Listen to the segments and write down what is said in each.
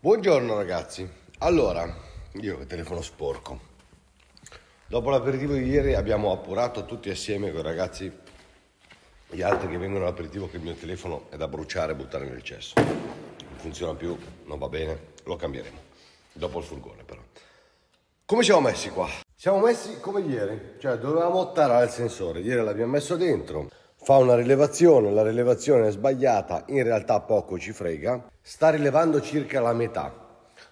Buongiorno ragazzi, allora io ho il telefono sporco. Dopo l'aperitivo di ieri abbiamo appurato tutti assieme con i ragazzi gli altri che vengono all'aperitivo che il mio telefono è da bruciare e buttare nel cesso. Non funziona più, non va bene, lo cambieremo. Dopo il furgone però. Come siamo messi qua? Siamo messi come ieri, cioè dovevamo ottarare il sensore, ieri l'abbiamo messo dentro, fa una rilevazione, la rilevazione è sbagliata, in realtà poco ci frega sta rilevando circa la metà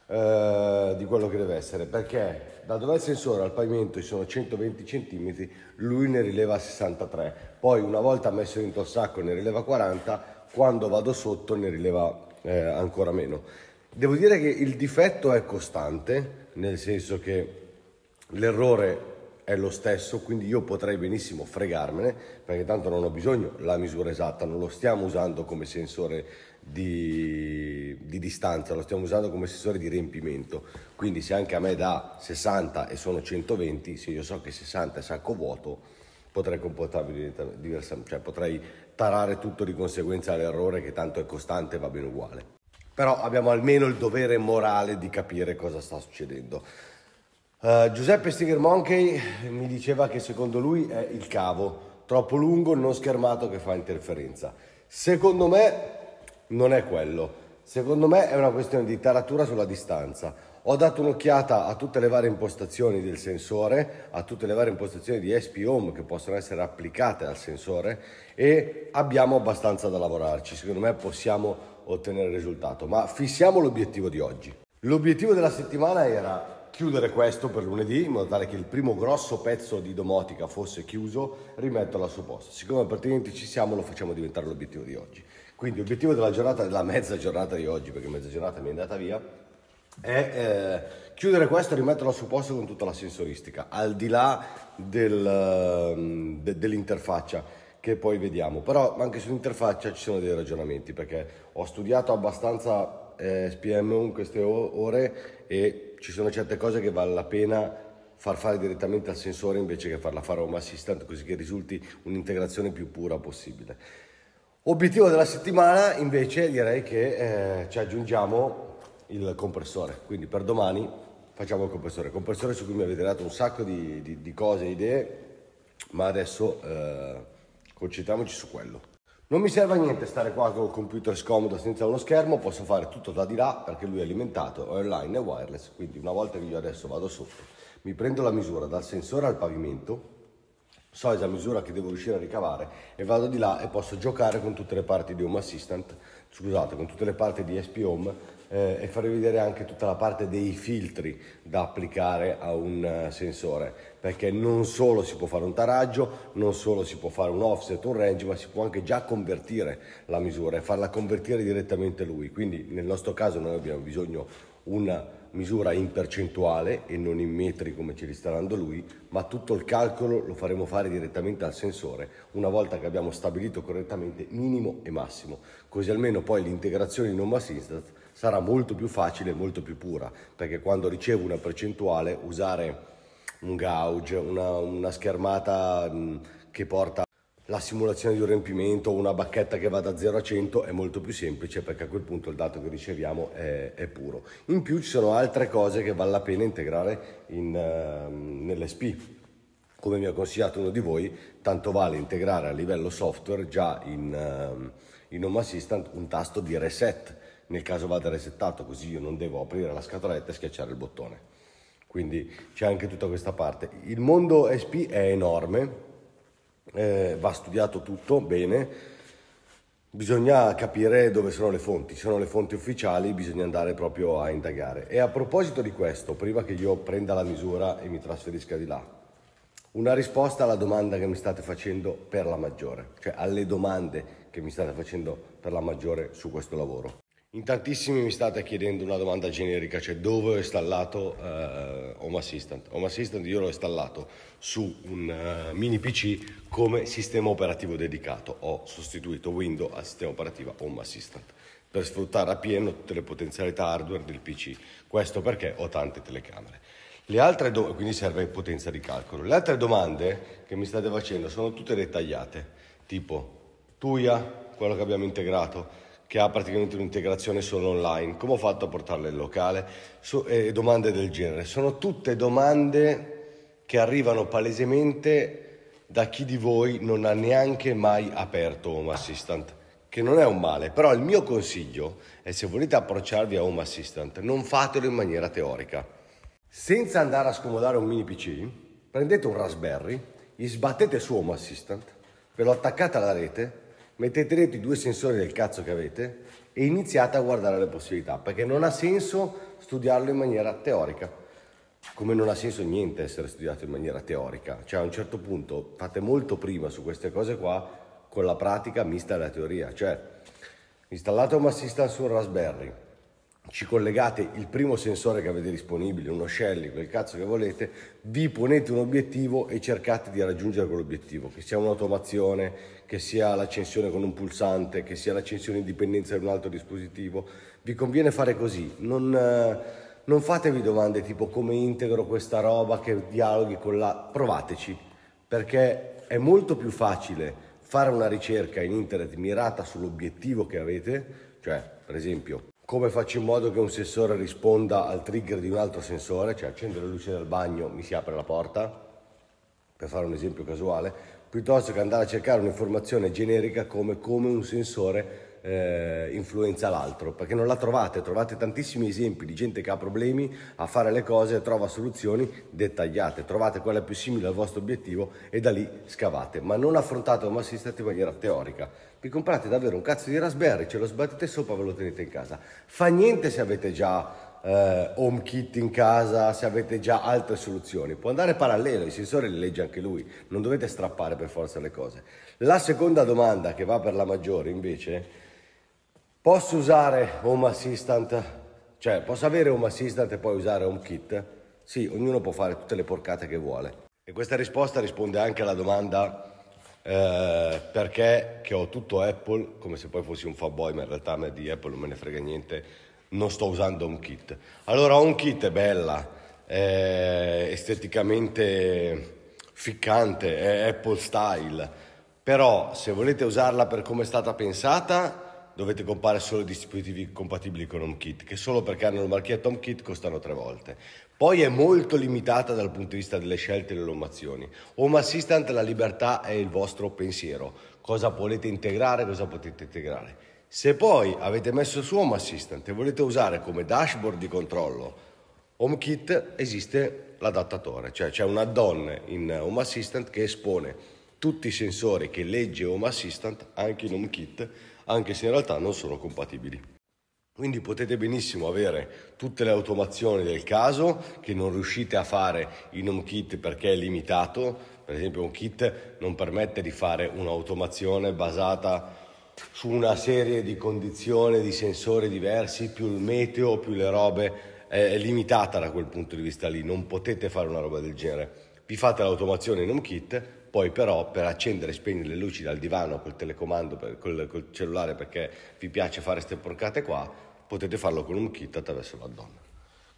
eh, di quello che deve essere, perché da dove è il sensore al pavimento ci sono 120 cm, lui ne rileva 63, poi una volta messo dentro il sacco ne rileva 40, quando vado sotto ne rileva eh, ancora meno. Devo dire che il difetto è costante, nel senso che l'errore è lo stesso, quindi io potrei benissimo fregarmene, perché tanto non ho bisogno la misura esatta, non lo stiamo usando come sensore di, di, distanza, lo stiamo usando come sensore di riempimento. Quindi se anche a me dà 60 e sono 120, se io so che 60 è sacco vuoto, potrei comportarmi diversamente, cioè potrei tarare tutto di conseguenza all'errore che tanto è costante e va bene uguale. Però abbiamo almeno il dovere morale di capire cosa sta succedendo. Uh, Giuseppe Stiger Monkey mi diceva che secondo lui è il cavo troppo lungo, non schermato che fa interferenza. Secondo me non è quello. Secondo me è una questione di taratura sulla distanza. Ho dato un'occhiata a tutte le varie impostazioni del sensore, a tutte le varie impostazioni di SP Home che possono essere applicate al sensore e abbiamo abbastanza da lavorarci. Secondo me possiamo ottenere il risultato, ma fissiamo l'obiettivo di oggi. L'obiettivo della settimana era chiudere questo per lunedì in modo tale che il primo grosso pezzo di domotica fosse chiuso, rimetterlo al suo posto. Siccome pertinenti ci siamo, lo facciamo diventare l'obiettivo di oggi. Quindi l'obiettivo della giornata, della mezza giornata di oggi, perché mezza giornata mi è andata via, è eh, chiudere questo e rimetterlo sul posto con tutta la sensoristica, al di là del, ehm, de, dell'interfaccia che poi vediamo. Però anche sull'interfaccia ci sono dei ragionamenti, perché ho studiato abbastanza eh, SPM in queste ore e ci sono certe cose che vale la pena far fare direttamente al sensore invece che farla fare a un assistant così che risulti un'integrazione più pura possibile. Obiettivo della settimana invece direi che eh, ci aggiungiamo il compressore, quindi per domani facciamo il compressore, compressore su cui mi avete dato un sacco di, di, di cose, idee, ma adesso eh, concentriamoci su quello. Non mi serve a niente stare qua con il computer scomodo senza uno schermo, posso fare tutto da di là perché lui è alimentato, online e wireless, quindi una volta che io adesso vado sotto, mi prendo la misura dal sensore al pavimento, so la misura che devo riuscire a ricavare e vado di là e posso giocare con tutte le parti di Home Assistant, scusate, con tutte le parti di SP Home eh, e farvi vedere anche tutta la parte dei filtri da applicare a un eh, sensore, perché non solo si può fare un taraggio, non solo si può fare un offset, un range, ma si può anche già convertire la misura e farla convertire direttamente lui. Quindi nel nostro caso noi abbiamo bisogno una misura in percentuale e non in metri come ci ristaurando lui, ma tutto il calcolo lo faremo fare direttamente al sensore una volta che abbiamo stabilito correttamente minimo e massimo, così almeno poi l'integrazione in home assistant sarà molto più facile e molto più pura, perché quando ricevo una percentuale usare un gauge, una, una schermata mh, che porta la simulazione di un riempimento o una bacchetta che va da 0 a 100 è molto più semplice perché a quel punto il dato che riceviamo è, è puro. In più ci sono altre cose che vale la pena integrare in, uh, ehm, nell'SP. Come mi ha consigliato uno di voi, tanto vale integrare a livello software già in, uh, in Home Assistant un tasto di reset, nel caso vada resettato, così io non devo aprire la scatoletta e schiacciare il bottone. Quindi c'è anche tutta questa parte. Il mondo SP è enorme, eh, va studiato tutto bene, bisogna capire dove sono le fonti, se sono le fonti ufficiali bisogna andare proprio a indagare. E a proposito di questo, prima che io prenda la misura e mi trasferisca di là, una risposta alla domanda che mi state facendo per la maggiore, cioè alle domande che mi state facendo per la maggiore su questo lavoro. In tantissimi mi state chiedendo una domanda generica, cioè dove ho installato eh, Home Assistant. Home Assistant io l'ho installato su un uh, mini PC come sistema operativo dedicato. Ho sostituito Windows al sistema operativo Home Assistant per sfruttare appieno tutte le potenzialità hardware del PC. Questo perché ho tante telecamere. Le altre do- quindi serve potenza di calcolo. Le altre domande che mi state facendo sono tutte dettagliate, tipo TUIA, quello che abbiamo integrato, che ha praticamente un'integrazione solo online, come ho fatto a portarla in locale so, e eh, domande del genere. Sono tutte domande che arrivano palesemente da chi di voi non ha neanche mai aperto Home Assistant, che non è un male, però il mio consiglio è se volete approcciarvi a Home Assistant, non fatelo in maniera teorica. Senza andare a scomodare un mini PC, prendete un Raspberry, gli sbattete su Home Assistant, ve lo attaccate alla rete mettete dentro i due sensori del cazzo che avete e iniziate a guardare le possibilità, perché non ha senso studiarlo in maniera teorica. Come non ha senso niente essere studiato in maniera teorica, cioè a un certo punto fate molto prima su queste cose qua con la pratica mista alla teoria, cioè installate un assistant su un Raspberry, ci collegate il primo sensore che avete disponibile, uno Shelly, quel cazzo che volete, vi ponete un obiettivo e cercate di raggiungere quell'obiettivo, che sia un'automazione, che sia l'accensione con un pulsante, che sia l'accensione in dipendenza di un altro dispositivo. Vi conviene fare così, non, eh, non fatevi domande tipo come integro questa roba, che dialoghi con la... provateci, perché è molto più facile fare una ricerca in internet mirata sull'obiettivo che avete, cioè per esempio come faccio in modo che un sensore risponda al trigger di un altro sensore, cioè accendo la luce del bagno, mi si apre la porta, per fare un esempio casuale, piuttosto che andare a cercare un'informazione generica come come un sensore eh, influenza l'altro, perché non la trovate, trovate tantissimi esempi di gente che ha problemi a fare le cose e trova soluzioni dettagliate, trovate quella più simile al vostro obiettivo e da lì scavate, ma non affrontate come assistate in maniera teorica. Vi comprate davvero un cazzo di raspberry, ce lo sbattete sopra, e ve lo tenete in casa. Fa niente se avete già eh, home kit in casa, se avete già altre soluzioni. Può andare parallelo, il sensore le legge anche lui, non dovete strappare per forza le cose. La seconda domanda che va per la maggiore invece, posso usare Home Assistant? Cioè, posso avere Home Assistant e poi usare Home Kit? Sì, ognuno può fare tutte le porcate che vuole. E questa risposta risponde anche alla domanda eh, perché che ho tutto Apple, come se poi fossi un fanboy, ma in realtà a me di Apple non me ne frega niente, non sto usando un kit. Allora un kit è bella, è esteticamente ficcante, è Apple style, però se volete usarla per come è stata pensata dovete comprare solo dispositivi compatibili con HomeKit, che solo perché hanno il marchietto HomeKit costano tre volte. Poi è molto limitata dal punto di vista delle scelte e delle omazioni. Home Assistant, la libertà è il vostro pensiero, cosa volete integrare, cosa potete integrare. Se poi avete messo su Home Assistant e volete usare come dashboard di controllo HomeKit, esiste l'adattatore, cioè c'è un add-on in Home Assistant che espone tutti i sensori che legge Home Assistant anche in HomeKit, anche se in realtà non sono compatibili. Quindi potete benissimo avere tutte le automazioni del caso che non riuscite a fare in HomeKit perché è limitato, per esempio un kit non permette di fare un'automazione basata su una serie di condizioni, di sensori diversi, più il meteo, più le robe, è limitata da quel punto di vista lì, non potete fare una roba del genere. Vi fate l'automazione in home kit, poi però per accendere e spegnere le luci dal divano col telecomando, per, col, col, cellulare perché vi piace fare queste porcate qua, potete farlo con un kit attraverso l'addon.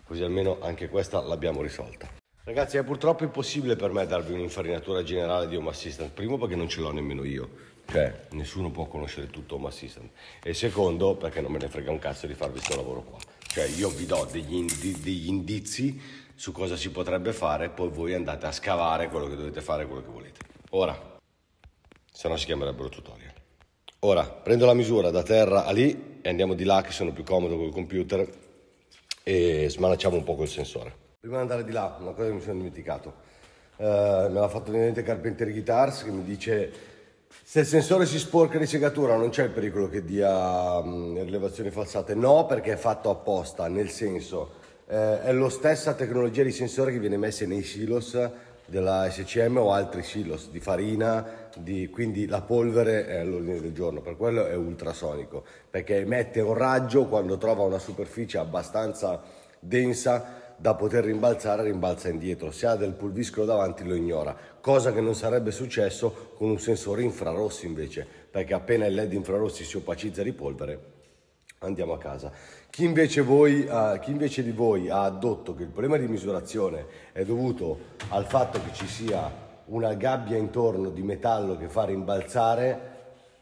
Così almeno anche questa l'abbiamo risolta. Ragazzi è purtroppo impossibile per me darvi un'infarinatura generale di Home Assistant, primo perché non ce l'ho nemmeno io, cioè, nessuno può conoscere tutto Home Assistant. E secondo, perché non me ne frega un cazzo di farvi questo lavoro qua. Cioè, io vi do degli, indi- degli indizi su cosa si potrebbe fare, poi voi andate a scavare quello che dovete fare, quello che volete. Ora, se no si chiamerebbero tutorial. Ora, prendo la misura da terra a lì e andiamo di là che sono più comodo col computer e smanacciamo un po' col sensore. Prima di andare di là, una cosa che mi sono dimenticato. Uh, me l'ha fatto venire Carpenter Guitars che mi dice se il sensore si sporca di segatura non c'è il pericolo che dia mh, mm, rilevazioni falsate, no perché è fatto apposta, nel senso eh, è la stessa tecnologia di sensore che viene messa nei silos della SCM o altri silos di farina, di, quindi la polvere è all'ordine del giorno, per quello è ultrasonico, perché emette un raggio quando trova una superficie abbastanza densa da poter rimbalzare, rimbalza indietro, se ha del pulviscolo davanti lo ignora cosa che non sarebbe successo con un sensore infrarossi invece, perché appena il LED infrarossi si opacizza di polvere, andiamo a casa. Chi invece, voi, uh, chi invece, di voi ha addotto che il problema di misurazione è dovuto al fatto che ci sia una gabbia intorno di metallo che fa rimbalzare,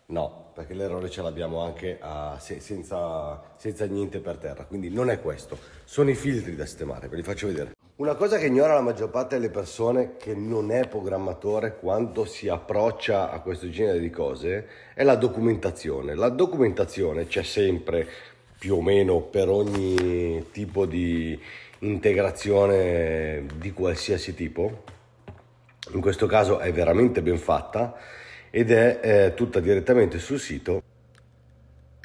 no, perché l'errore ce l'abbiamo anche uh, se, senza, senza niente per terra, quindi non è questo, sono i filtri da sistemare, ve li faccio vedere. Una cosa che ignora la maggior parte delle persone che non è programmatore quando si approccia a questo genere di cose è la documentazione. La documentazione c'è sempre più o meno per ogni tipo di integrazione di qualsiasi tipo. In questo caso è veramente ben fatta ed è eh, tutta direttamente sul sito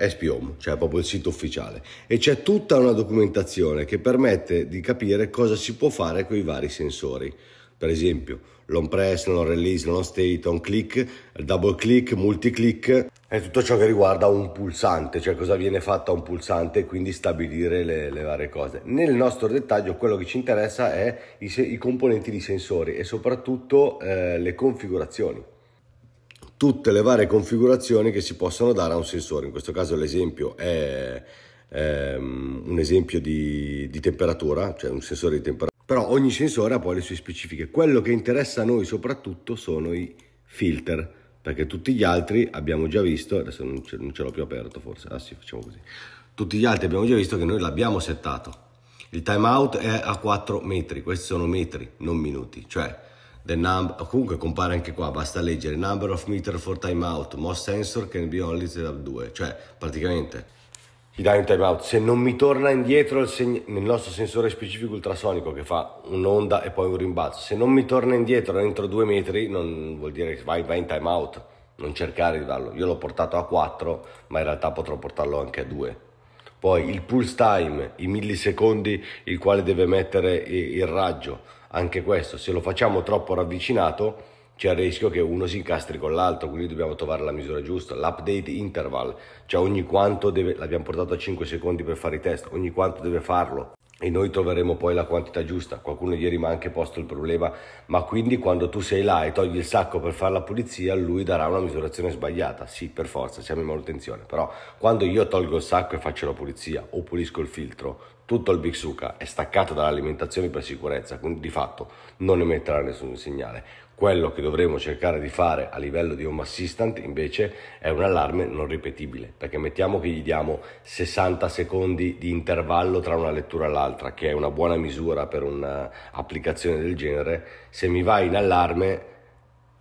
SPOM, cioè proprio il sito ufficiale, e c'è tutta una documentazione che permette di capire cosa si può fare con i vari sensori. Per esempio, l'on press, l'on release, l'on state, on click, double click, multi click è tutto ciò che riguarda un pulsante, cioè cosa viene fatto a un pulsante e quindi stabilire le, le, varie cose. Nel nostro dettaglio quello che ci interessa è i, i componenti di sensori e soprattutto eh, le configurazioni tutte le varie configurazioni che si possono dare a un sensore. In questo caso l'esempio è, è ehm, un esempio di, di temperatura, cioè un sensore di temperatura. Però ogni sensore ha poi le sue specifiche. Quello che interessa a noi soprattutto sono i filter perché tutti gli altri abbiamo già visto, adesso non ce, l'ho più aperto forse, ah sì facciamo così, tutti gli altri abbiamo già visto che noi l'abbiamo settato, il timeout è a 4 metri, questi sono metri non minuti, cioè The num- comunque compare anche qua, basta leggere number of meter for timeout, most sensor can be only set up 2, cioè praticamente ti dai un timeout. Se non mi torna indietro il, seg- nel nostro sensore specifico ultrasonico che fa un'onda e poi un rimbalzo, se non mi torna indietro entro due metri, non vuol dire che vai, vai in timeout. Non cercare di darlo. Io l'ho portato a 4, ma in realtà potrò portarlo anche a 2. Poi il pulse time, i millisecondi il quale deve mettere il raggio anche questo, se lo facciamo troppo ravvicinato c'è il rischio che uno si incastri con l'altro, quindi dobbiamo trovare la misura giusta. L'update interval, cioè ogni quanto deve, l'abbiamo portato a 5 secondi per fare i test, ogni quanto deve farlo e noi troveremo poi la quantità giusta. Qualcuno ieri mi ha anche posto il problema, ma quindi quando tu sei là e togli il sacco per fare la pulizia, lui darà una misurazione sbagliata. Sì, per forza, siamo in manutenzione, però quando io tolgo il sacco e faccio la pulizia o pulisco il filtro, tutto il Big Suca è staccato dall'alimentazione per sicurezza, quindi di fatto non emetterà nessun segnale. Quello che dovremo cercare di fare a livello di home assistant invece è un allarme non ripetibile, perché mettiamo che gli diamo 60 secondi di intervallo tra una lettura e l'altra, che è una buona misura per un'applicazione del genere, se mi vai in allarme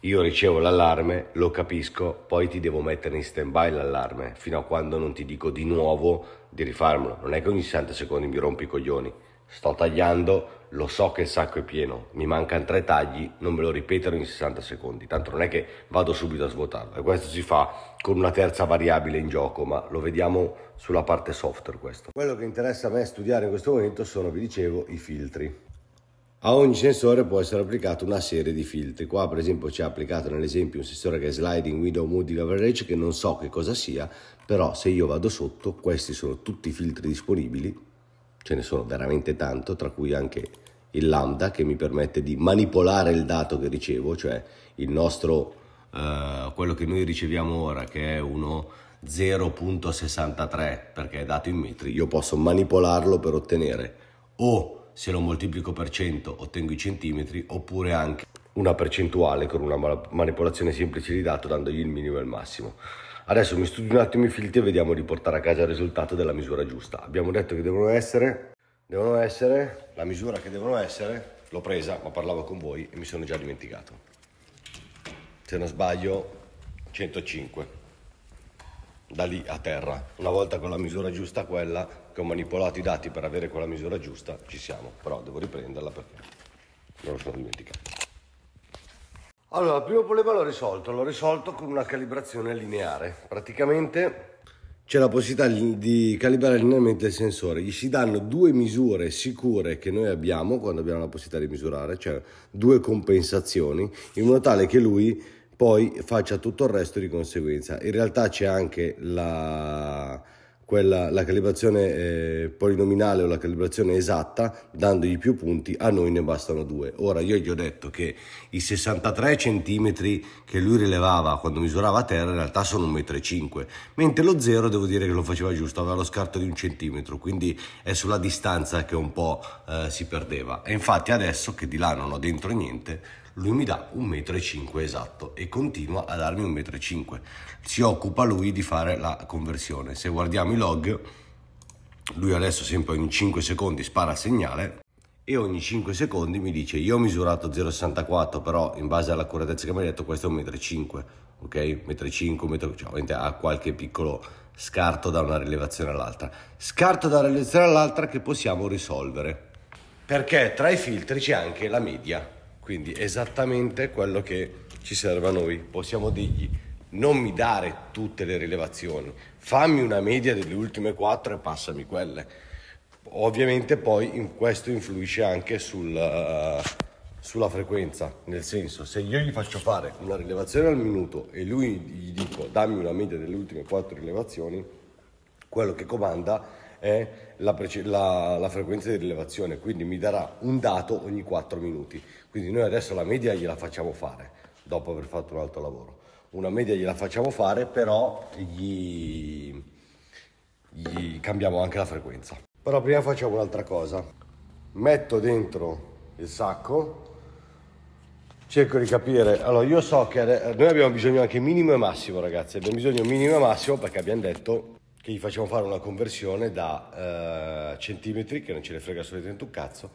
io ricevo l'allarme, lo capisco, poi ti devo mettere in stand by l'allarme fino a quando non ti dico di nuovo di rifarmelo. Non è che ogni 60 secondi mi rompi i coglioni. Sto tagliando, lo so che il sacco è pieno, mi mancano tre tagli, non me lo ripetono in 60 secondi, tanto non è che vado subito a svuotarlo. E questo si fa con una terza variabile in gioco, ma lo vediamo sulla parte software questo. Quello che interessa a me studiare in questo momento sono, vi dicevo, i filtri. A ogni sensore può essere applicato una serie di filtri. Qua per esempio ci ha applicato nell'esempio un sensore che è Sliding Window Moody Average che non so che cosa sia, però se io vado sotto, questi sono tutti i filtri disponibili, ce ne sono veramente tanto, tra cui anche il lambda che mi permette di manipolare il dato che ricevo, cioè il nostro, eh, quello che noi riceviamo ora che è uno 0.63 perché è dato in metri, io posso manipolarlo per ottenere o se lo moltiplico per 100 ottengo i centimetri, oppure anche una percentuale con una manipolazione semplice di dato dandogli il minimo e il massimo. Adesso mi studio un attimo i filtri e vediamo di portare a casa il risultato della misura giusta. Abbiamo detto che devono essere, devono essere, la misura che devono essere, l'ho presa ma parlavo con voi e mi sono già dimenticato. Se non sbaglio 105, da lì a terra. Una volta con la misura giusta quella che ho manipolato i dati per avere quella misura giusta, ci siamo, però devo riprenderla perché non lo sono dimenticato. Allora, il primo problema l'ho risolto, l'ho risolto con una calibrazione lineare. Praticamente c'è la possibilità di calibrare linearmente il sensore. Gli si danno due misure sicure che noi abbiamo quando abbiamo la possibilità di misurare, cioè due compensazioni, in modo tale che lui poi faccia tutto il resto di conseguenza. In realtà c'è anche la quella, la calibrazione eh, polinominale o la calibrazione esatta, dandogli più punti, a noi ne bastano due. Ora io gli ho detto che i 63 cm che lui rilevava quando misurava a terra in realtà sono 1,5 m, mentre lo 0 devo dire che lo faceva giusto, aveva lo scarto di un centimetro, quindi è sulla distanza che un po' eh, si perdeva. E infatti adesso che di là non ho dentro niente, lui mi dà 1,5 m esatto e continua a darmi 1,5 m. Si occupa lui di fare la conversione. Se guardiamo i log, lui adesso sempre ogni 5 secondi spara segnale e ogni 5 secondi mi dice io ho misurato 0,64 però in base all'accuratezza che mi hai detto questo è 1,5 m, ok? 1,5 m, cioè ovviamente ha qualche piccolo scarto da una rilevazione all'altra. Scarto da una rilevazione all'altra che possiamo risolvere perché tra i filtri c'è anche la media quindi esattamente quello che ci serve a noi. Possiamo dirgli non mi dare tutte le rilevazioni, fammi una media delle ultime quattro e passami quelle. Ovviamente poi in questo influisce anche sul, uh, sulla frequenza, nel senso se io gli faccio fare una rilevazione al minuto e lui gli dico dammi una media delle ultime quattro rilevazioni, quello che comanda è la, la, la frequenza di rilevazione, quindi mi darà un dato ogni 4 minuti quindi noi adesso la media gliela facciamo fare, dopo aver fatto un altro lavoro. Una media gliela facciamo fare, però gli, gli cambiamo anche la frequenza. Però prima facciamo un'altra cosa. Metto dentro il sacco, cerco di capire. Allora, io so che noi abbiamo bisogno anche minimo e massimo, ragazzi. Abbiamo bisogno minimo e massimo perché abbiamo detto che gli facciamo fare una conversione da eh, centimetri, che non ce ne frega solamente un cazzo,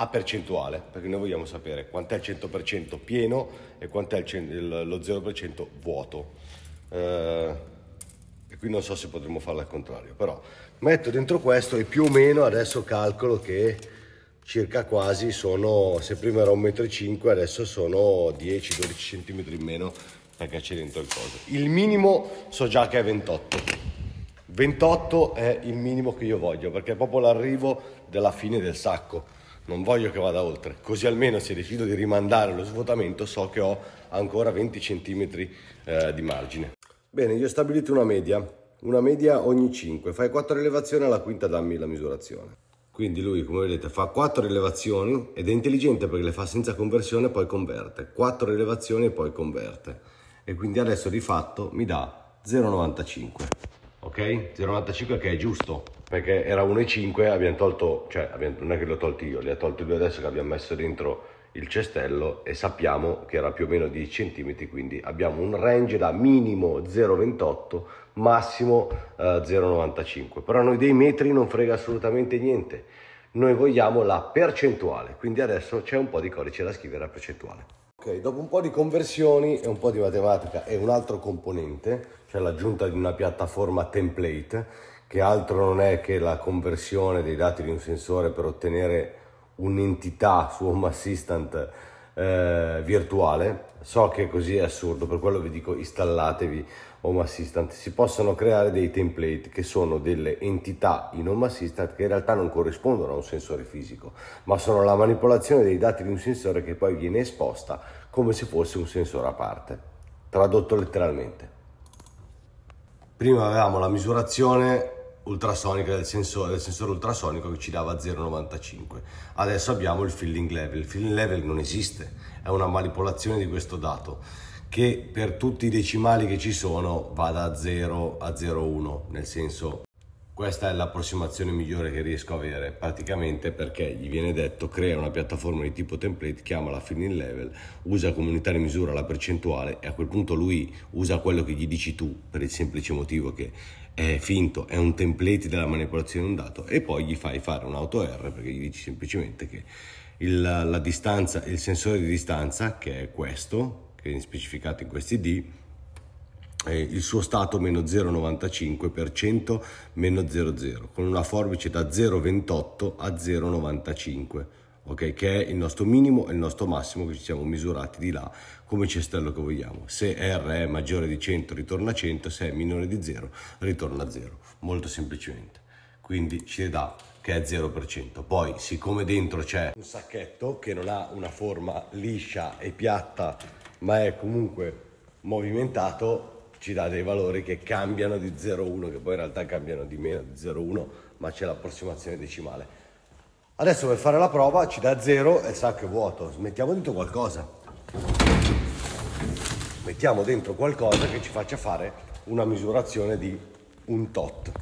a percentuale, perché noi vogliamo sapere quant'è il 100% pieno e quant'è il, lo 0% vuoto. Eh, e qui non so se potremmo farlo al contrario, però metto dentro questo e più o meno adesso calcolo che circa quasi sono, se prima era 1,5 m, adesso sono 10-12 cm in meno perché c'è dentro il coso. Il minimo so già che è 28. 28 è il minimo che io voglio perché è proprio l'arrivo della fine del sacco non voglio che vada oltre, così almeno se decido di rimandare lo svuotamento so che ho ancora 20 cm eh, di margine. Bene, io ho stabilito una media, una media ogni 5, fai 4 rilevazioni alla quinta dammi la misurazione. Quindi lui, come vedete, fa 4 rilevazioni ed è intelligente perché le fa senza conversione e poi converte, 4 rilevazioni e poi converte. E quindi adesso di fatto mi dà 0,95 ok? 0,95 che è giusto, perché era 1,5, abbiamo tolto, cioè abbiamo, non è che l'ho tolto io, li ha tolti lui adesso che abbiamo messo dentro il cestello e sappiamo che era più o meno 10 cm, quindi abbiamo un range da minimo 0,28, massimo eh, 0,95. Però noi dei metri non frega assolutamente niente, noi vogliamo la percentuale, quindi adesso c'è un po' di codice da scrivere a percentuale. Ok, dopo un po' di conversioni e un po' di matematica e un altro componente, cioè l'aggiunta di una piattaforma template che altro non è che la conversione dei dati di un sensore per ottenere un'entità su Home Assistant eh, virtuale. So che così è assurdo, per quello vi dico installatevi Home Assistant. Si possono creare dei template che sono delle entità in Home Assistant che in realtà non corrispondono a un sensore fisico, ma sono la manipolazione dei dati di un sensore che poi viene esposta come se fosse un sensore a parte, tradotto letteralmente prima avevamo la misurazione ultrasonica del sensore, del sensore ultrasonico che ci dava 0,95. Adesso abbiamo il feeling level. Il feeling level non esiste, è una manipolazione di questo dato che per tutti i decimali che ci sono va da 0 a 0,1, nel senso questa è l'approssimazione migliore che riesco a avere, praticamente perché gli viene detto crea una piattaforma di tipo template, chiamala filling level, usa come unità di misura la percentuale e a quel punto lui usa quello che gli dici tu per il semplice motivo che è finto, è un template della manipolazione di un dato e poi gli fai fare un auto R perché gli dici semplicemente che il, la distanza, il sensore di distanza, che è questo, che viene specificato in questi D, eh, il suo stato meno 0,95% meno 0,0 con una forbice da 0,28 a 0,95 ok che è il nostro minimo e il nostro massimo che ci siamo misurati di là come cestello che vogliamo se R è maggiore di 100 ritorna 100 se è minore di 0 ritorna 0 molto semplicemente quindi ci dà che è 0%. Poi, siccome dentro c'è un sacchetto che non ha una forma liscia e piatta, ma è comunque movimentato, ci dà dei valori che cambiano di 0,1, che poi in realtà cambiano di meno di 0,1, ma c'è l'approssimazione decimale. Adesso per fare la prova ci dà 0 e il sacco è vuoto, mettiamo dentro qualcosa. Mettiamo dentro qualcosa che ci faccia fare una misurazione di un tot.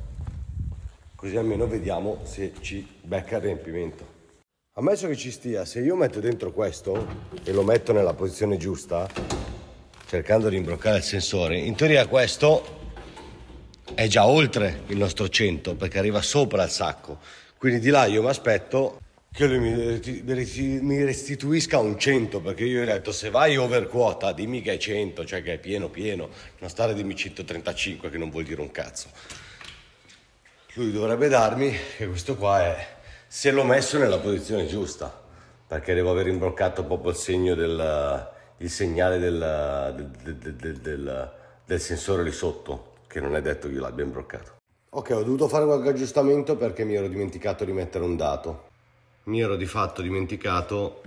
Così almeno vediamo se ci becca il riempimento. Ammesso che ci stia, se io metto dentro questo e lo metto nella posizione giusta, cercando di imbroccare il sensore. In teoria questo è già oltre il nostro 100 perché arriva sopra il sacco. Quindi di là io mi aspetto che lui mi restituisca un 100 perché io gli ho detto se vai over quota dimmi che è 100, cioè che è pieno pieno, non stare dimmi 135 che non vuol dire un cazzo. Lui dovrebbe darmi che questo qua è se l'ho messo nella posizione giusta perché devo aver imbroccato proprio il segno del il segnale del, del, del, del sensore lì sotto, che non è detto che io l'abbia imbroccato. Ok, ho dovuto fare qualche aggiustamento perché mi ero dimenticato di mettere un dato. Mi ero di fatto dimenticato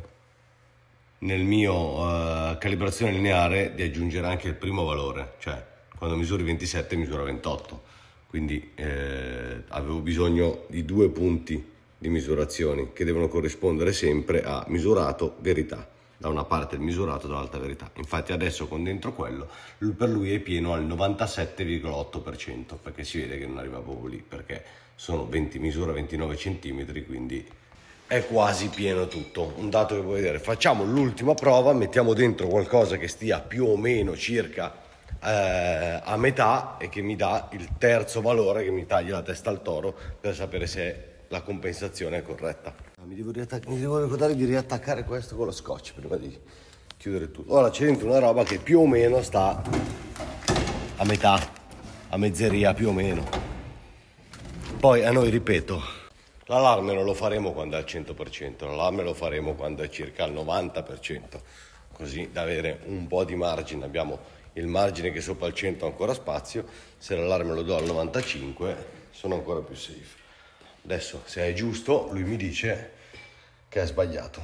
nel mio uh, calibrazione lineare di aggiungere anche il primo valore, cioè quando misuri 27 misura 28, quindi eh, avevo bisogno di due punti di misurazioni che devono corrispondere sempre a misurato verità da una parte il misurato, dall'altra verità. Infatti adesso con dentro quello, per lui è pieno al 97,8%, perché si vede che non arriva proprio lì, perché sono 20, misura 29 cm, quindi è quasi pieno tutto. Un dato che puoi vedere. Facciamo l'ultima prova, mettiamo dentro qualcosa che stia più o meno circa eh, a metà e che mi dà il terzo valore che mi taglia la testa al toro per sapere se la compensazione è corretta. Ah, mi, devo mi devo ricordare di riattaccare questo con lo scotch prima di chiudere tutto. Ora c'è dentro una roba che più o meno sta a metà, a mezzeria più o meno. Poi a eh, noi, ripeto, L'allarme non lo faremo quando è al 100%, l'allarme lo faremo quando è circa al 90%, così da avere un po' di margine. Abbiamo il margine che sopra il 100 ha ancora spazio, se l'allarme lo do al 95 sono ancora più safe. Adesso se è giusto lui mi dice che è sbagliato,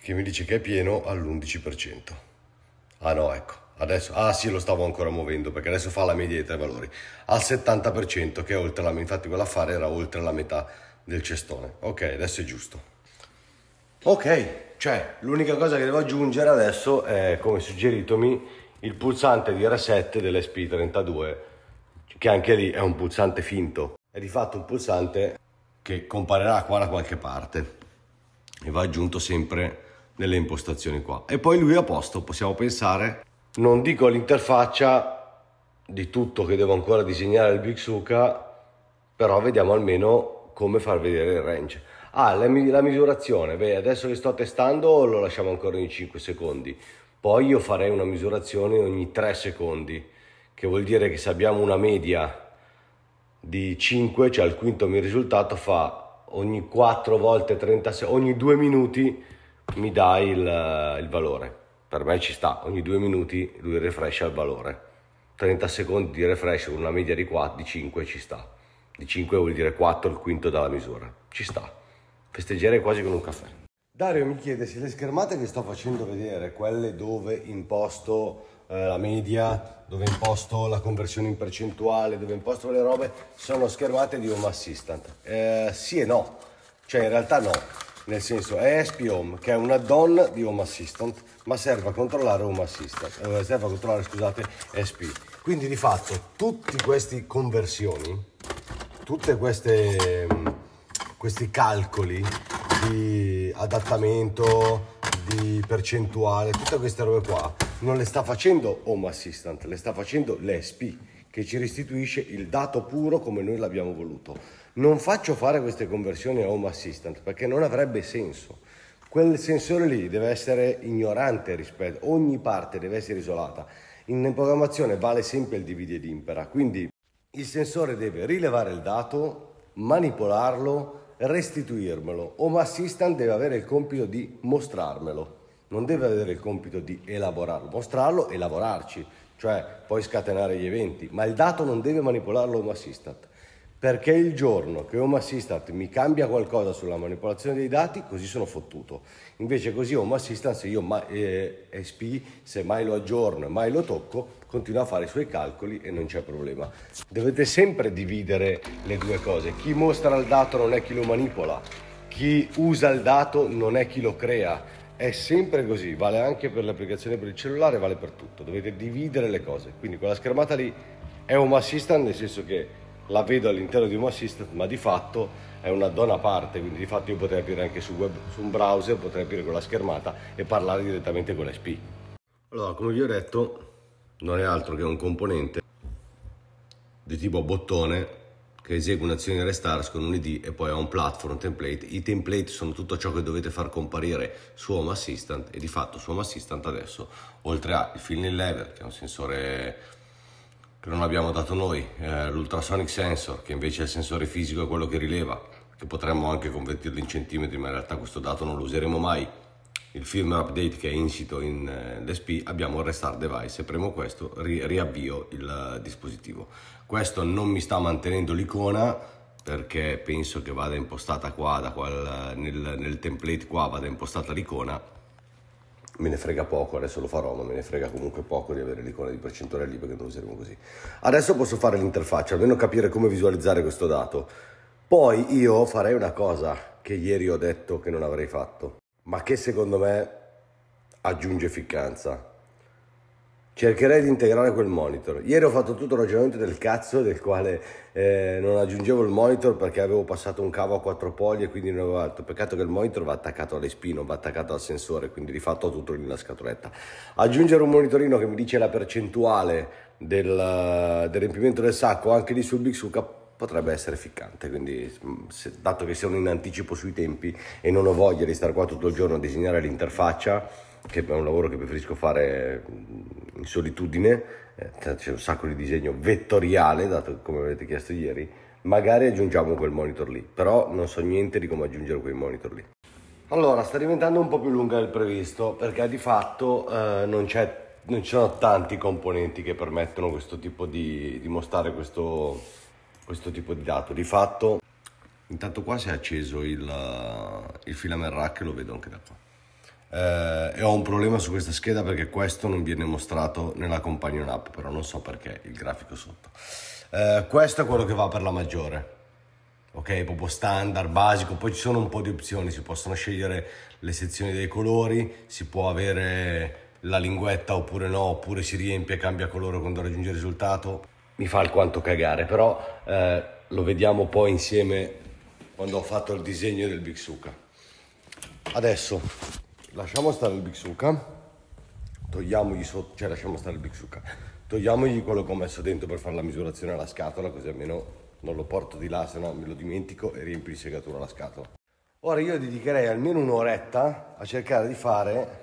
che mi dice che è pieno all'11%. Ah no, ecco, adesso, ah sì lo stavo ancora muovendo perché adesso fa la media dei tre valori, al 70% che è oltre la, infatti quell'affare era oltre la metà del cestone. Ok, adesso è giusto. Ok, cioè l'unica cosa che devo aggiungere adesso è come suggeritomi il pulsante di reset dell'SP32 che anche lì è un pulsante finto di fatto il pulsante che comparirà qua da qualche parte e va aggiunto sempre nelle impostazioni qua e poi lui è a posto possiamo pensare non dico l'interfaccia di tutto che devo ancora disegnare il Big Suka però vediamo almeno come far vedere il range ah la, la misurazione beh adesso che sto testando lo lasciamo ancora ogni 5 secondi poi io farei una misurazione ogni 3 secondi che vuol dire che se abbiamo una media di 5, cioè il quinto mi risultato fa ogni 4 volte 30 ogni 2 minuti mi dà il, il, valore. Per me ci sta, ogni 2 minuti lui refrescia il valore. 30 secondi di refresh con una media di, 4, di 5 ci sta. Di 5 vuol dire 4, il quinto dalla misura. Ci sta. Festeggerei quasi con un caffè. Dario mi chiede se le schermate che sto facendo vedere, quelle dove imposto eh, la media, dove imposto la conversione in percentuale, dove imposto le robe, sono schermate di home assistant. Eh, sì e no, cioè in realtà no, nel senso è SP Home che è un add-on di Home Assistant, ma serve a controllare Home Assistant, eh, serve a controllare, scusate, SP. Quindi di fatto tutte queste conversioni, mm, tutti questi calcoli di adattamento, di percentuale, tutte queste robe qua non le sta facendo Home Assistant, le sta facendo l'ESP che ci restituisce il dato puro come noi l'abbiamo voluto. Non faccio fare queste conversioni a Home Assistant perché non avrebbe senso. Quel sensore lì deve essere ignorante rispetto, ogni parte deve essere isolata. In programmazione vale sempre il divide ed impera, quindi il sensore deve rilevare il dato, manipolarlo, restituirmelo. Home Assistant deve avere il compito di mostrarmelo non deve avere il compito di elaborarlo, mostrarlo e lavorarci, cioè poi scatenare gli eventi, ma il dato non deve manipolarlo Home Assistant, perché il giorno che Home Assistant mi cambia qualcosa sulla manipolazione dei dati, così sono fottuto. Invece così Home Assistant, se io ma, eh, SP, se mai lo aggiorno e mai lo tocco, continua a fare i suoi calcoli e non c'è problema. Dovete sempre dividere le due cose. Chi mostra il dato non è chi lo manipola, chi usa il dato non è chi lo crea è sempre così, vale anche per l'applicazione per il cellulare, vale per tutto, dovete dividere le cose. Quindi quella schermata lì è Home Assistant nel senso che la vedo all'interno di Home Assistant, ma di fatto è una donna a parte, quindi di fatto io potrei aprire anche su, web, su un browser, potrei aprire quella schermata e parlare direttamente con l'SP. Allora, come vi ho detto, non è altro che un componente di tipo bottone che esegue un'azione di restars con un id e poi ha un platform template. I template sono tutto ciò che dovete far comparire su Home Assistant e di fatto su Home Assistant adesso, oltre al filling level, che è un sensore che non abbiamo dato noi, eh, l'ultrasonic sensor, che invece è il sensore fisico, è quello che rileva, che potremmo anche convertirlo in centimetri, ma in realtà questo dato non lo useremo mai. Il firmware update che è insito in eh, DSP, abbiamo il restart device, se premo questo ri- riavvio il eh, dispositivo questo non mi sta mantenendo l'icona perché penso che vada impostata qua, qual, nel, nel template qua vada impostata l'icona me ne frega poco, adesso lo farò, ma me ne frega comunque poco di avere l'icona di percentuale lì perché non useremo così. Adesso posso fare l'interfaccia, almeno capire come visualizzare questo dato. Poi io farei una cosa che ieri ho detto che non avrei fatto, ma che secondo me aggiunge ficcanza cercherei di integrare quel monitor. Ieri ho fatto tutto il ragionamento del cazzo del quale eh, non aggiungevo il monitor perché avevo passato un cavo a quattro poli e quindi non avevo altro. Peccato che il monitor va attaccato all'espino, va attaccato al sensore, quindi di fatto ho tutto lì nella scatoletta. Aggiungere un monitorino che mi dice la percentuale del, eh, del riempimento del sacco anche lì sul Big Suca potrebbe essere ficcante. Quindi, mm, se, dato che sono in anticipo sui tempi e non ho voglia di stare qua tutto il giorno a disegnare l'interfaccia che è un lavoro che preferisco fare mm, in solitudine, eh, c'è un sacco di disegno vettoriale, dato come avete chiesto ieri, magari aggiungiamo quel monitor lì, però non so niente di come aggiungere quei monitor lì. Allora, sta diventando un po' più lunga del previsto perché di fatto eh, non, non, ci sono tanti componenti che permettono questo tipo di, di mostrare questo, questo tipo di dato. Di fatto, intanto qua si è acceso il, eh, il filamen rack, lo vedo anche da qua eh, e ho un problema su questa scheda perché questo non viene mostrato nella companion app, però non so perché il grafico sotto. Eh, questo è quello che va per la maggiore, ok? Proprio standard, basico, poi ci sono un po' di opzioni, si possono scegliere le sezioni dei colori, si può avere la linguetta oppure no, oppure si riempie e cambia colore quando raggiunge il risultato. Mi fa alquanto cagare, però eh, lo vediamo poi insieme quando ho fatto il disegno del Big Suka. Adesso lasciamo stare il Bixuca, togliamogli sotto, cioè lasciamo stare il Bixuca, togliamogli quello che ho messo dentro per fare la misurazione alla scatola, così almeno non lo porto di là, se no me lo dimentico e riempio di segatura la scatola. Ora io dedicherei almeno un'oretta a cercare di fare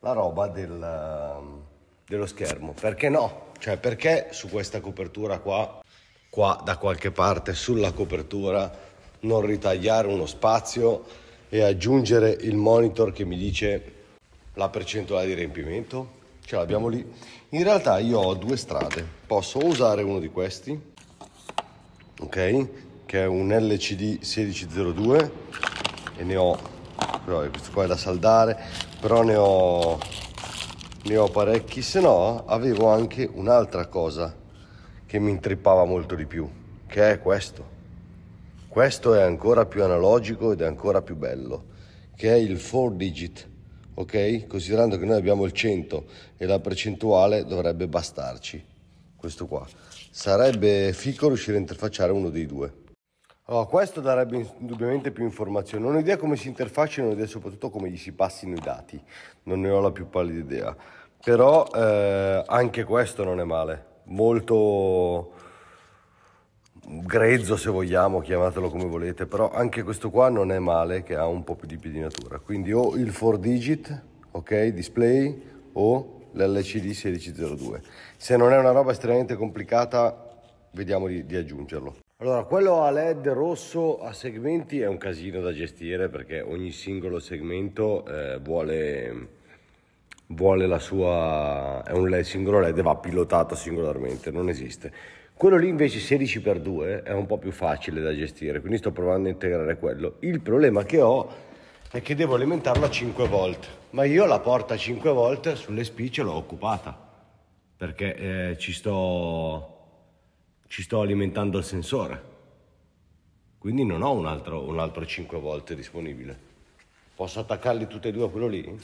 la roba del, ehm, dello schermo, perché no? Cioè perché su questa copertura qua, qua da qualche parte, sulla copertura, non ritagliare uno spazio e aggiungere il monitor che mi dice la percentuale di riempimento? Ce l'abbiamo lì. In realtà io ho due strade. Posso usare uno di questi, ok? Che è un LCD 1602 e ne ho, però questo qua è da saldare, però ne ho, ne ho parecchi. Se no avevo anche un'altra cosa che mi intrippava molto di più, che è questo questo è ancora più analogico ed è ancora più bello, che è il 4 digit, ok? Considerando che noi abbiamo il 100 e la percentuale dovrebbe bastarci. Questo qua. Sarebbe fico riuscire a interfacciare uno dei due. Allora, questo darebbe indubbiamente più informazioni. Non ho idea come si interfacciano e soprattutto come gli si passino i dati. Non ne ho la più pallida idea. Però eh, anche questo non è male. Molto grezzo se vogliamo, chiamatelo come volete, però anche questo qua non è male che ha un po' più di pedinatura. Quindi o il 4 digit, ok, display o l'LCD 1602. Se non è una roba estremamente complicata, vediamo di, di aggiungerlo. Allora, quello a LED rosso a segmenti è un casino da gestire perché ogni singolo segmento eh, vuole, vuole la sua... è un LED, singolo LED va pilotato singolarmente, non esiste quello lì invece 16 x 2 è un po' più facile da gestire, quindi sto provando a integrare quello. Il problema che ho è che devo alimentarlo a 5 volt, ma io la porta 5 volt sulle spicce l'ho occupata, perché eh, ci, sto, ci sto alimentando il sensore. Quindi non ho un altro, un altro 5 volt disponibile. Posso attaccarli tutti e due a quello lì?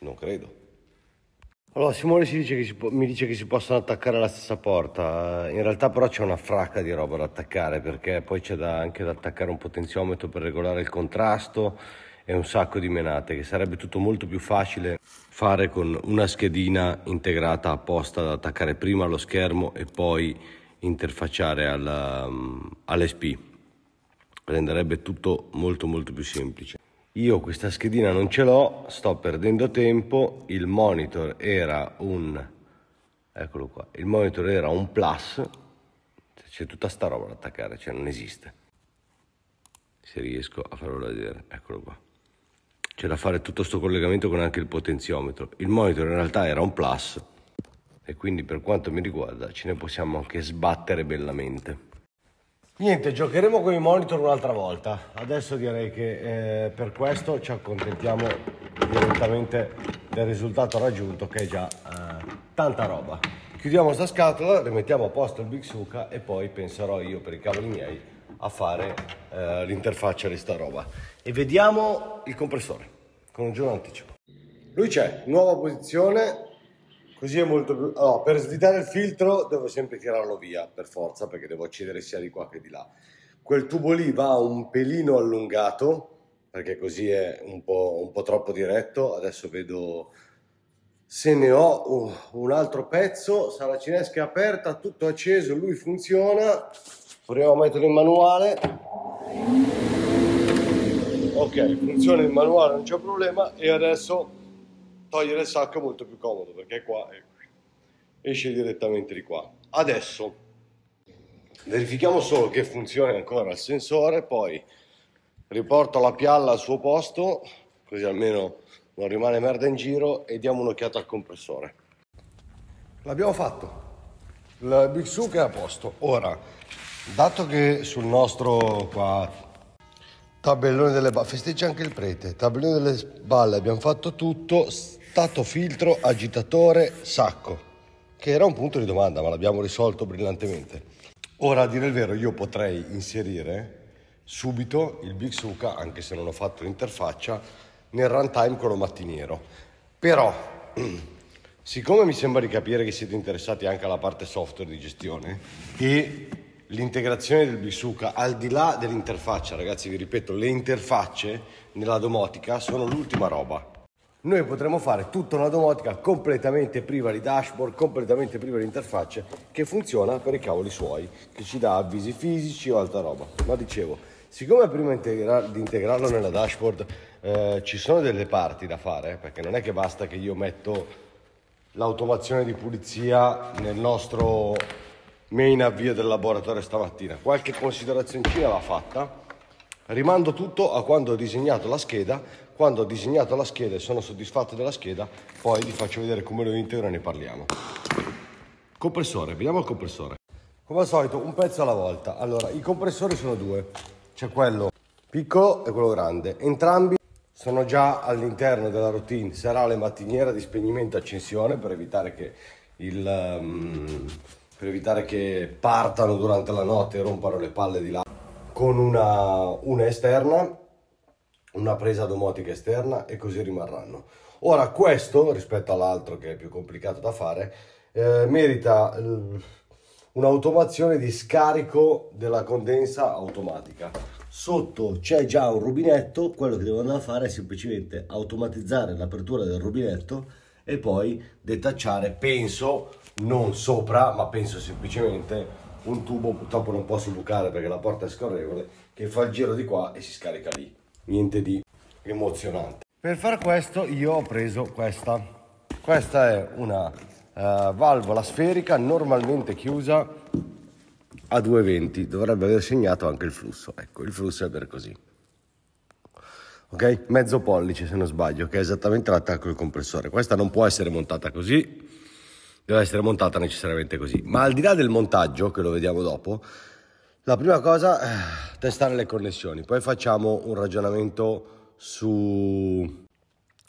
Non credo. Allora, Simone dice si può, mi dice che si possono attaccare alla stessa porta, in realtà però c'è una fracca di roba da attaccare perché poi c'è da, anche da attaccare un potenziometro per regolare il contrasto e un sacco di menate che sarebbe tutto molto più facile fare con una schedina integrata apposta da attaccare prima allo schermo e poi interfacciare alla, mm, all'SP, renderebbe tutto molto molto più semplice. Io questa schedina non ce l'ho, sto perdendo tempo, il monitor era un eccolo qua, il monitor era un plus, c'è tutta sta roba da attaccare, cioè non esiste. Se riesco a farlo vedere, eccolo qua. C'è da fare tutto questo collegamento con anche il potenziometro. Il monitor in realtà era un plus e quindi per quanto mi riguarda ce ne possiamo anche sbattere bellamente. Niente, giocheremo con i monitor un'altra volta. Adesso direi che eh, per questo ci accontentiamo direttamente del risultato raggiunto che è già eh, tanta roba. Chiudiamo sta scatola, rimettiamo a posto il Big Suka e poi penserò io per i cavoli miei a fare eh, l'interfaccia di sta roba. E vediamo il compressore con un giorno anticipo. Lui c'è, nuova posizione, Così è molto più... Allora, per svitare il filtro devo sempre tirarlo via, per forza, perché devo accedere sia di qua che di là. Quel tubo lì va un pelino allungato, perché così è un po', un po troppo diretto. Adesso vedo se ne ho uh, un altro pezzo, saracinesca cinesca aperta, tutto acceso, lui funziona. Proviamo a metterlo in manuale. Ok, funziona il manuale, non c'è problema. E adesso togliere il sacco è molto più comodo perché qua eh, esce direttamente di qua. Adesso verifichiamo solo che funzioni ancora il sensore, poi riporto la pialla al suo posto, così almeno non rimane merda in giro e diamo un'occhiata al compressore. L'abbiamo fatto, il Big Suc è a posto. Ora, dato che sul nostro qua tabellone delle balle, festeggia anche il prete, tabellone delle balle, abbiamo fatto tutto, Tato filtro, agitatore, sacco, che era un punto di domanda, ma l'abbiamo risolto brillantemente. Ora, a dire il vero, io potrei inserire subito il Big Suca, anche se non ho fatto l'interfaccia, nel runtime con lo mattiniero. Però, siccome mi sembra di capire che siete interessati anche alla parte software di gestione e l'integrazione del Bisuca, al di là dell'interfaccia, ragazzi vi ripeto, le interfacce nella domotica sono l'ultima roba noi potremo fare tutta una domotica completamente priva di dashboard, completamente priva di interfacce, che funziona per i cavoli suoi, che ci dà avvisi fisici o altra roba. Ma dicevo, siccome prima integra di integrarlo nella dashboard eh, ci sono delle parti da fare, perché non è che basta che io metto l'automazione di pulizia nel nostro main avvio del laboratorio stamattina, qualche considerazioncina va fatta. Rimando tutto a quando ho disegnato la scheda quando ho disegnato la scheda e sono soddisfatto della scheda, poi vi faccio vedere come lo integro e ne parliamo. Compressore, vediamo il compressore. Come al solito, un pezzo alla volta. Allora, i compressori sono due. C'è quello piccolo e quello grande. Entrambi sono già all'interno della routine serale mattiniera di spegnimento e accensione per evitare che il... Um, per evitare che partano durante la notte e rompano le palle di là con una, una esterna una presa domotica esterna e così rimarranno. Ora questo, rispetto all'altro che è più complicato da fare, eh, merita eh, un'automazione di scarico della condensa automatica. Sotto c'è già un rubinetto, quello che devo andare a fare è semplicemente automatizzare l'apertura del rubinetto e poi detacciare, penso, non sopra, ma penso semplicemente un tubo, purtroppo non posso bucare perché la porta è scorrevole, che fa il giro di qua e si scarica lì niente di emozionante. Per far questo io ho preso questa. Questa è una uh, valvola sferica normalmente chiusa a 220, dovrebbe aver segnato anche il flusso. Ecco, il flusso è per così. Ok? Mezzo pollice se non sbaglio, che è esattamente l'attacco del compressore. Questa non può essere montata così, deve essere montata necessariamente così. Ma al di là del montaggio, che lo vediamo dopo, la prima cosa, è eh, testare le connessioni, poi facciamo un ragionamento su,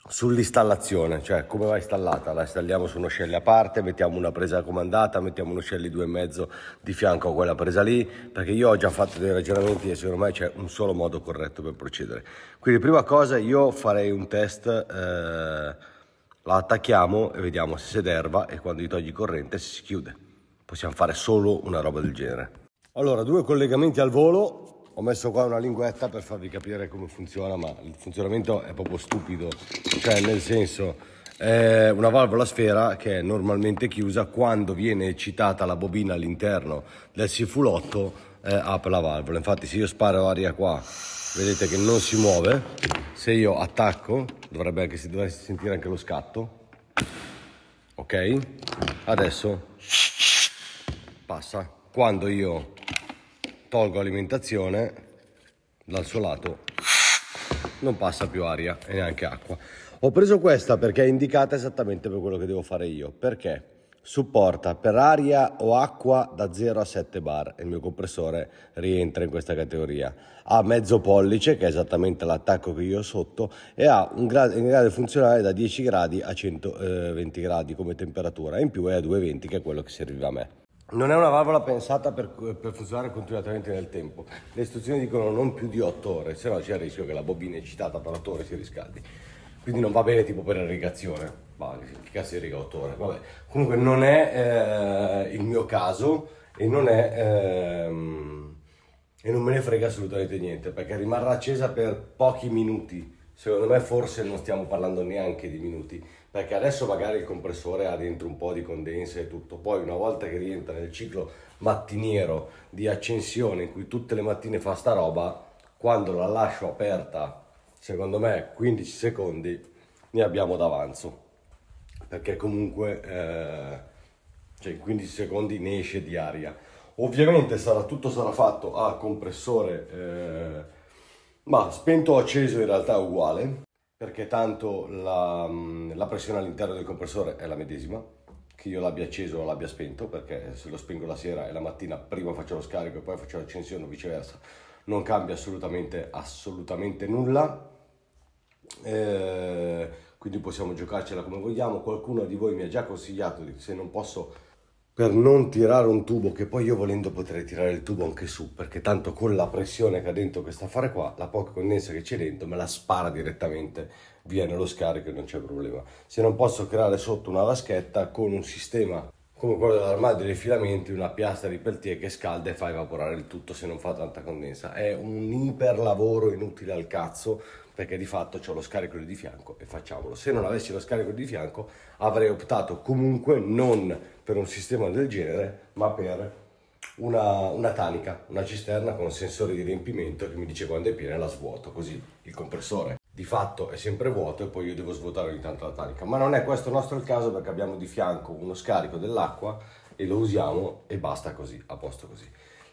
sull'installazione, cioè come va installata. La installiamo su uno shell a parte, mettiamo una presa comandata, mettiamo uno due e mezzo di fianco a quella presa lì, perché io ho già fatto dei ragionamenti e secondo me c'è un solo modo corretto per procedere. Quindi prima cosa io farei un test, eh, la attacchiamo e vediamo se si derva e quando gli togli corrente si chiude. Possiamo fare solo una roba del genere. Allora, due collegamenti al volo. Ho messo qua una linguetta per farvi capire come funziona, ma il funzionamento è proprio stupido. Cioè, nel senso, è una valvola sfera che è normalmente chiusa, quando viene eccitata la bobina all'interno del sifulotto, eh, apre la valvola. Infatti, se io sparo aria qua, vedete che non si muove. Se io attacco, dovrebbe anche, si dovesse sentire anche lo scatto. Ok? Adesso passa. Quando io tolgo alimentazione, dal suo lato non passa più aria e neanche acqua. Ho preso questa perché è indicata esattamente per quello che devo fare io. Perché? supporta per aria o acqua da 0 a 7 bar il mio compressore rientra in questa categoria ha mezzo pollice che è esattamente l'attacco che io ho sotto e ha un, grado, un grado funzionale da 10 gradi a 120 eh, gradi come temperatura in più è a 220 che è quello che serviva a me non è una valvola pensata per, per, funzionare continuamente nel tempo. Le istruzioni dicono non più di 8 ore, se no c'è il rischio che la bobina eccitata per 8 ore si riscaldi. Quindi non va bene tipo per irrigazione. Ma che cazzo irriga 8 ore? Vabbè. Comunque non è eh, il mio caso e non è... Eh, e non me ne frega assolutamente niente perché rimarrà accesa per pochi minuti. Secondo me forse non stiamo parlando neanche di minuti perché adesso magari il compressore ha dentro un po' di condensa e tutto, poi una volta che rientra nel ciclo mattiniero di accensione in cui tutte le mattine fa sta roba, quando la lascio aperta, secondo me 15 secondi ne abbiamo d'avanzo, perché comunque eh, cioè in 15 secondi ne esce di aria. Ovviamente sarà, tutto sarà fatto a compressore, eh, ma spento o acceso in realtà è uguale, perché tanto la, la pressione all'interno del compressore è la medesima, che io l'abbia acceso o l'abbia spento, perché se lo spengo la sera e la mattina prima faccio lo scarico e poi faccio l'accensione o viceversa, non cambia assolutamente, assolutamente nulla. Eh, quindi possiamo giocarcela come vogliamo. Qualcuno di voi mi ha già consigliato, se non posso per non tirare un tubo che poi io volendo potrei tirare il tubo anche su perché tanto con la pressione che ha dentro questa affare qua la poca condensa che c'è dentro me la spara direttamente via nello scarico e non c'è problema se non posso creare sotto una vaschetta con un sistema come quello dell'armadio dei filamenti una piastra di peltier che scalda e fa evaporare il tutto se non fa tanta condensa è un iper lavoro inutile al cazzo perché di fatto ho lo scarico di fianco e facciamolo. Se non avessi lo scarico di fianco avrei optato comunque non per un sistema del genere, ma per una, una tanica, una cisterna con sensore di riempimento che mi dice quando è piena la svuoto, così il compressore di fatto è sempre vuoto e poi io devo svuotare ogni tanto la tanica. Ma non è questo nostro il caso perché abbiamo di fianco uno scarico dell'acqua e lo usiamo e basta così, a posto così.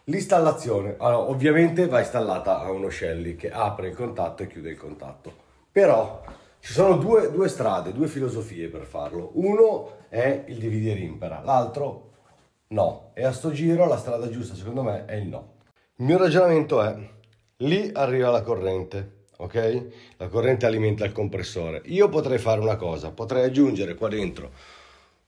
L'installazione, allora, ovviamente va installata a uno Shelly che apre il contatto e chiude il contatto, però ci sono due, due strade, due filosofie per farlo. Uno è il dividere impera, l'altro no. E a sto giro la strada giusta secondo me è il no. Il mio ragionamento è, lì arriva la corrente, ok? La corrente alimenta il compressore. Io potrei fare una cosa, potrei aggiungere qua dentro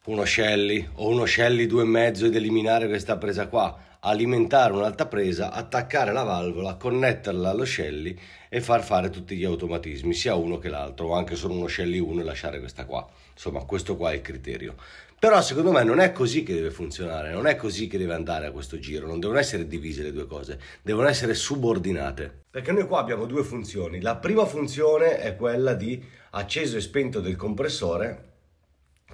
uno Shelly o uno Shelly 2,5 ed eliminare questa presa qua alimentare un'alta presa, attaccare la valvola, connetterla allo Shelly e far fare tutti gli automatismi, sia uno che l'altro, o anche solo uno Shelly 1 e lasciare questa qua. Insomma, questo qua è il criterio. Però secondo me non è così che deve funzionare, non è così che deve andare a questo giro, non devono essere divise le due cose, devono essere subordinate. Perché noi qua abbiamo due funzioni. La prima funzione è quella di acceso e spento del compressore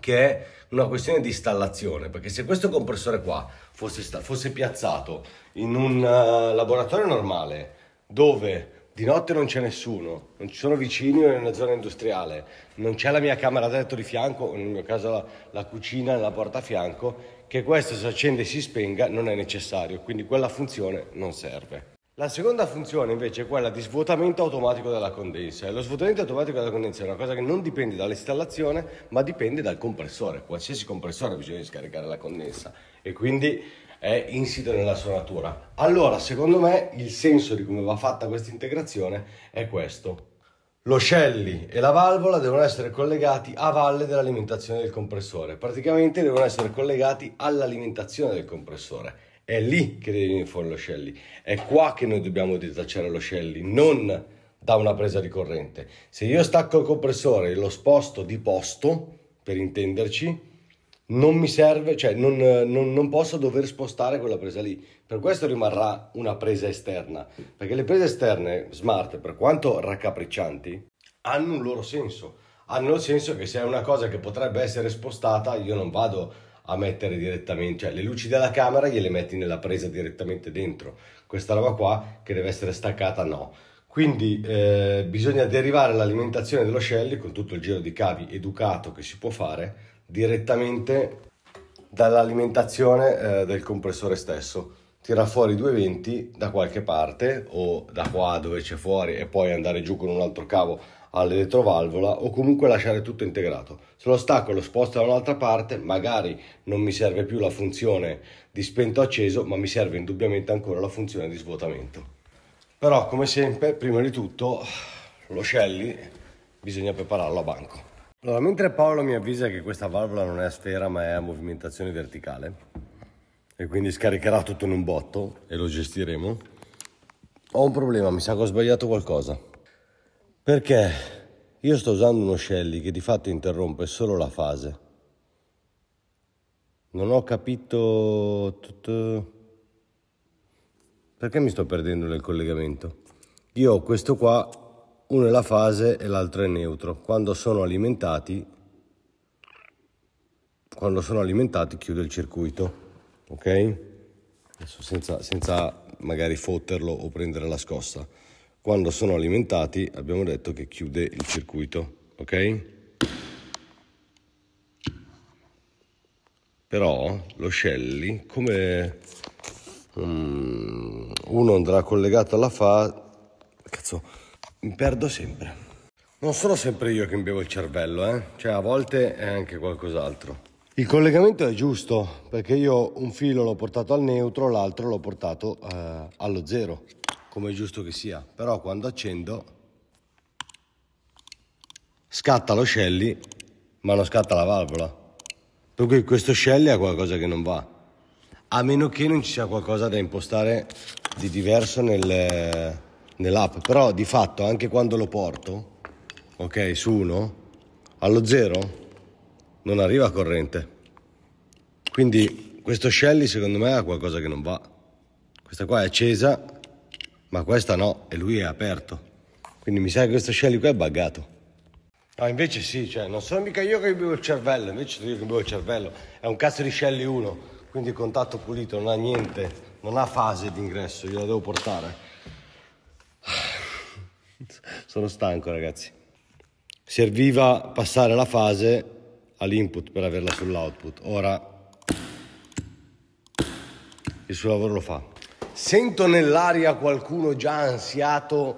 che è una questione di installazione, perché se questo compressore qua fosse, fosse piazzato in un uh, laboratorio normale, dove di notte non c'è nessuno, non ci sono vicini o in una zona industriale, non c'è la mia camera da letto di fianco, o nel mio caso la, la cucina e la porta a fianco, che questo si accende e si spenga non è necessario, quindi quella funzione non serve. La seconda funzione invece è quella di svuotamento automatico della condensa. lo svuotamento automatico della condensa è una cosa che non dipende dall'installazione, ma dipende dal compressore. Qualsiasi compressore bisogna scaricare la condensa e quindi è insito nella sua natura. Allora, secondo me, il senso di come va fatta questa integrazione è questo. Lo scelli e la valvola devono essere collegati a valle dell'alimentazione del compressore. Praticamente devono essere collegati all'alimentazione del compressore è lì che devi fuori lo Shelly. È qua che noi dobbiamo detacciare lo Shelly, non da una presa di corrente. Se io stacco il compressore e lo sposto di posto, per intenderci, non mi serve, cioè non, non, non, posso dover spostare quella presa lì. Per questo rimarrà una presa esterna, perché le prese esterne smart, per quanto raccapriccianti, hanno un loro senso. Hanno il senso che se è una cosa che potrebbe essere spostata, io non vado a mettere direttamente, cioè le luci della camera gliele metti nella presa direttamente dentro, questa roba qua che deve essere staccata no. Quindi eh, bisogna derivare l'alimentazione dello Shelly con tutto il giro di cavi educato che si può fare direttamente dall'alimentazione eh, del compressore stesso. Tira fuori due venti da qualche parte o da qua dove c'è fuori e poi andare giù con un altro cavo all'elettrovalvola o comunque lasciare tutto integrato. Se lo stacco e lo sposto da un'altra parte, magari non mi serve più la funzione di spento acceso, ma mi serve indubbiamente ancora la funzione di svuotamento. Però come sempre, prima di tutto, lo scelli bisogna prepararlo a banco. Allora, mentre Paolo mi avvisa che questa valvola non è a sfera ma è a movimentazione verticale e quindi scaricherà tutto in un botto e lo gestiremo, ho un problema, mi sa che ho sbagliato qualcosa. Perché io sto usando uno Shelly che di fatto interrompe solo la fase. Non ho capito... Tutto... Perché mi sto perdendo nel collegamento? Io ho questo qua, uno è la fase e l'altro è neutro. Quando sono alimentati, quando sono alimentati chiudo il circuito, ok? Adesso senza, senza magari fotterlo o prendere la scossa. Quando sono alimentati abbiamo detto che chiude il circuito, ok? Però lo Shelly, come um, uno andrà collegato alla fa, cazzo, mi perdo sempre. Non sono sempre io che mi bevo il cervello, eh? cioè a volte è anche qualcos'altro. Il collegamento è giusto perché io un filo l'ho portato al neutro, l'altro l'ho portato eh, allo zero come è giusto che sia, però quando accendo scatta lo scelli ma non scatta la valvola. Per cui questo scelli ha qualcosa che non va, a meno che non ci sia qualcosa da impostare di diverso nel, nell'app, però di fatto anche quando lo porto, ok, su 1, allo 0 non arriva corrente. Quindi questo Shelly secondo me ha qualcosa che non va. Questa qua è accesa, ma questa no, e lui è aperto. Quindi mi sa che questo scelly qua è buggato. No, invece sì, cioè, non sono mica io che bevo il cervello, invece sono io che bevo il cervello. È un cazzo di scelly 1, quindi contatto pulito, non ha niente, non ha fase d'ingresso, gliela devo portare. Sono stanco, ragazzi. Serviva passare la fase all'input per averla sull'output. Ora il suo lavoro lo fa. Sento nell'aria qualcuno già ansiato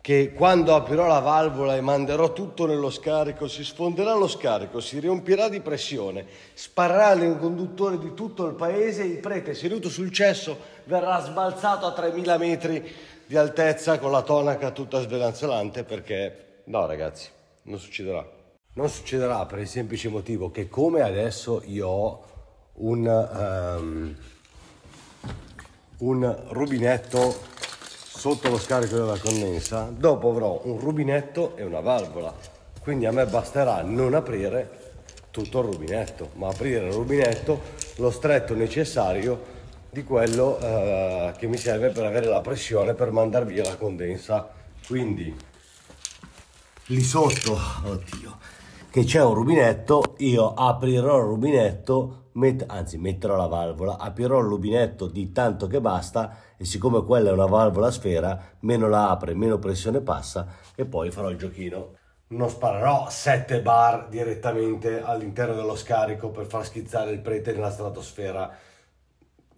che quando aprirò la valvola e manderò tutto nello scarico, si sfonderà lo scarico, si riempirà di pressione, sparerà un conduttore di tutto il paese, il prete seduto sul cesso verrà sbalzato a 3.000 metri di altezza con la tonaca tutta svelanzolante perché no ragazzi, non succederà. Non succederà per il semplice motivo che come adesso io ho un... Um, un rubinetto sotto lo scarico della condensa, dopo avrò un rubinetto e una valvola. Quindi a me basterà non aprire tutto il rubinetto, ma aprire il rubinetto lo stretto necessario di quello eh, che mi serve per avere la pressione per mandar via la condensa. Quindi lì sotto, oddio, che c'è un rubinetto, io aprirò il rubinetto met- anzi metterò la valvola, aprirò il rubinetto di tanto che basta e siccome quella è una valvola a sfera, meno la apre, meno pressione passa e poi farò il giochino. Non sparerò 7 bar direttamente all'interno dello scarico per far schizzare il prete nella stratosfera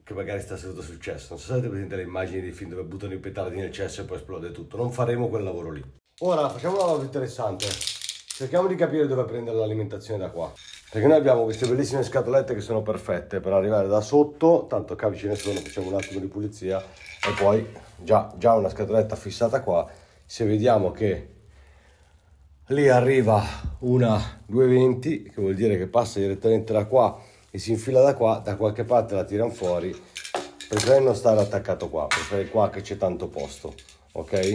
che magari sta seduto sul cesso. Non so se avete presente le immagini di film dove buttano i petardi nel cesso e poi esplode tutto. Non faremo quel lavoro lì. Ora facciamo una cosa interessante. Cerchiamo di capire dove prendere l'alimentazione da qua. Perché noi abbiamo queste bellissime scatolette che sono perfette per arrivare da sotto, tanto cavi ce ne sono, facciamo un attimo di pulizia e poi già, già una scatoletta fissata qua, se vediamo che lì arriva una 220, che vuol dire che passa direttamente da qua e si infila da qua, da qualche parte la tirano fuori, preferirei non stare attaccato qua, preferirei qua che c'è tanto posto, ok?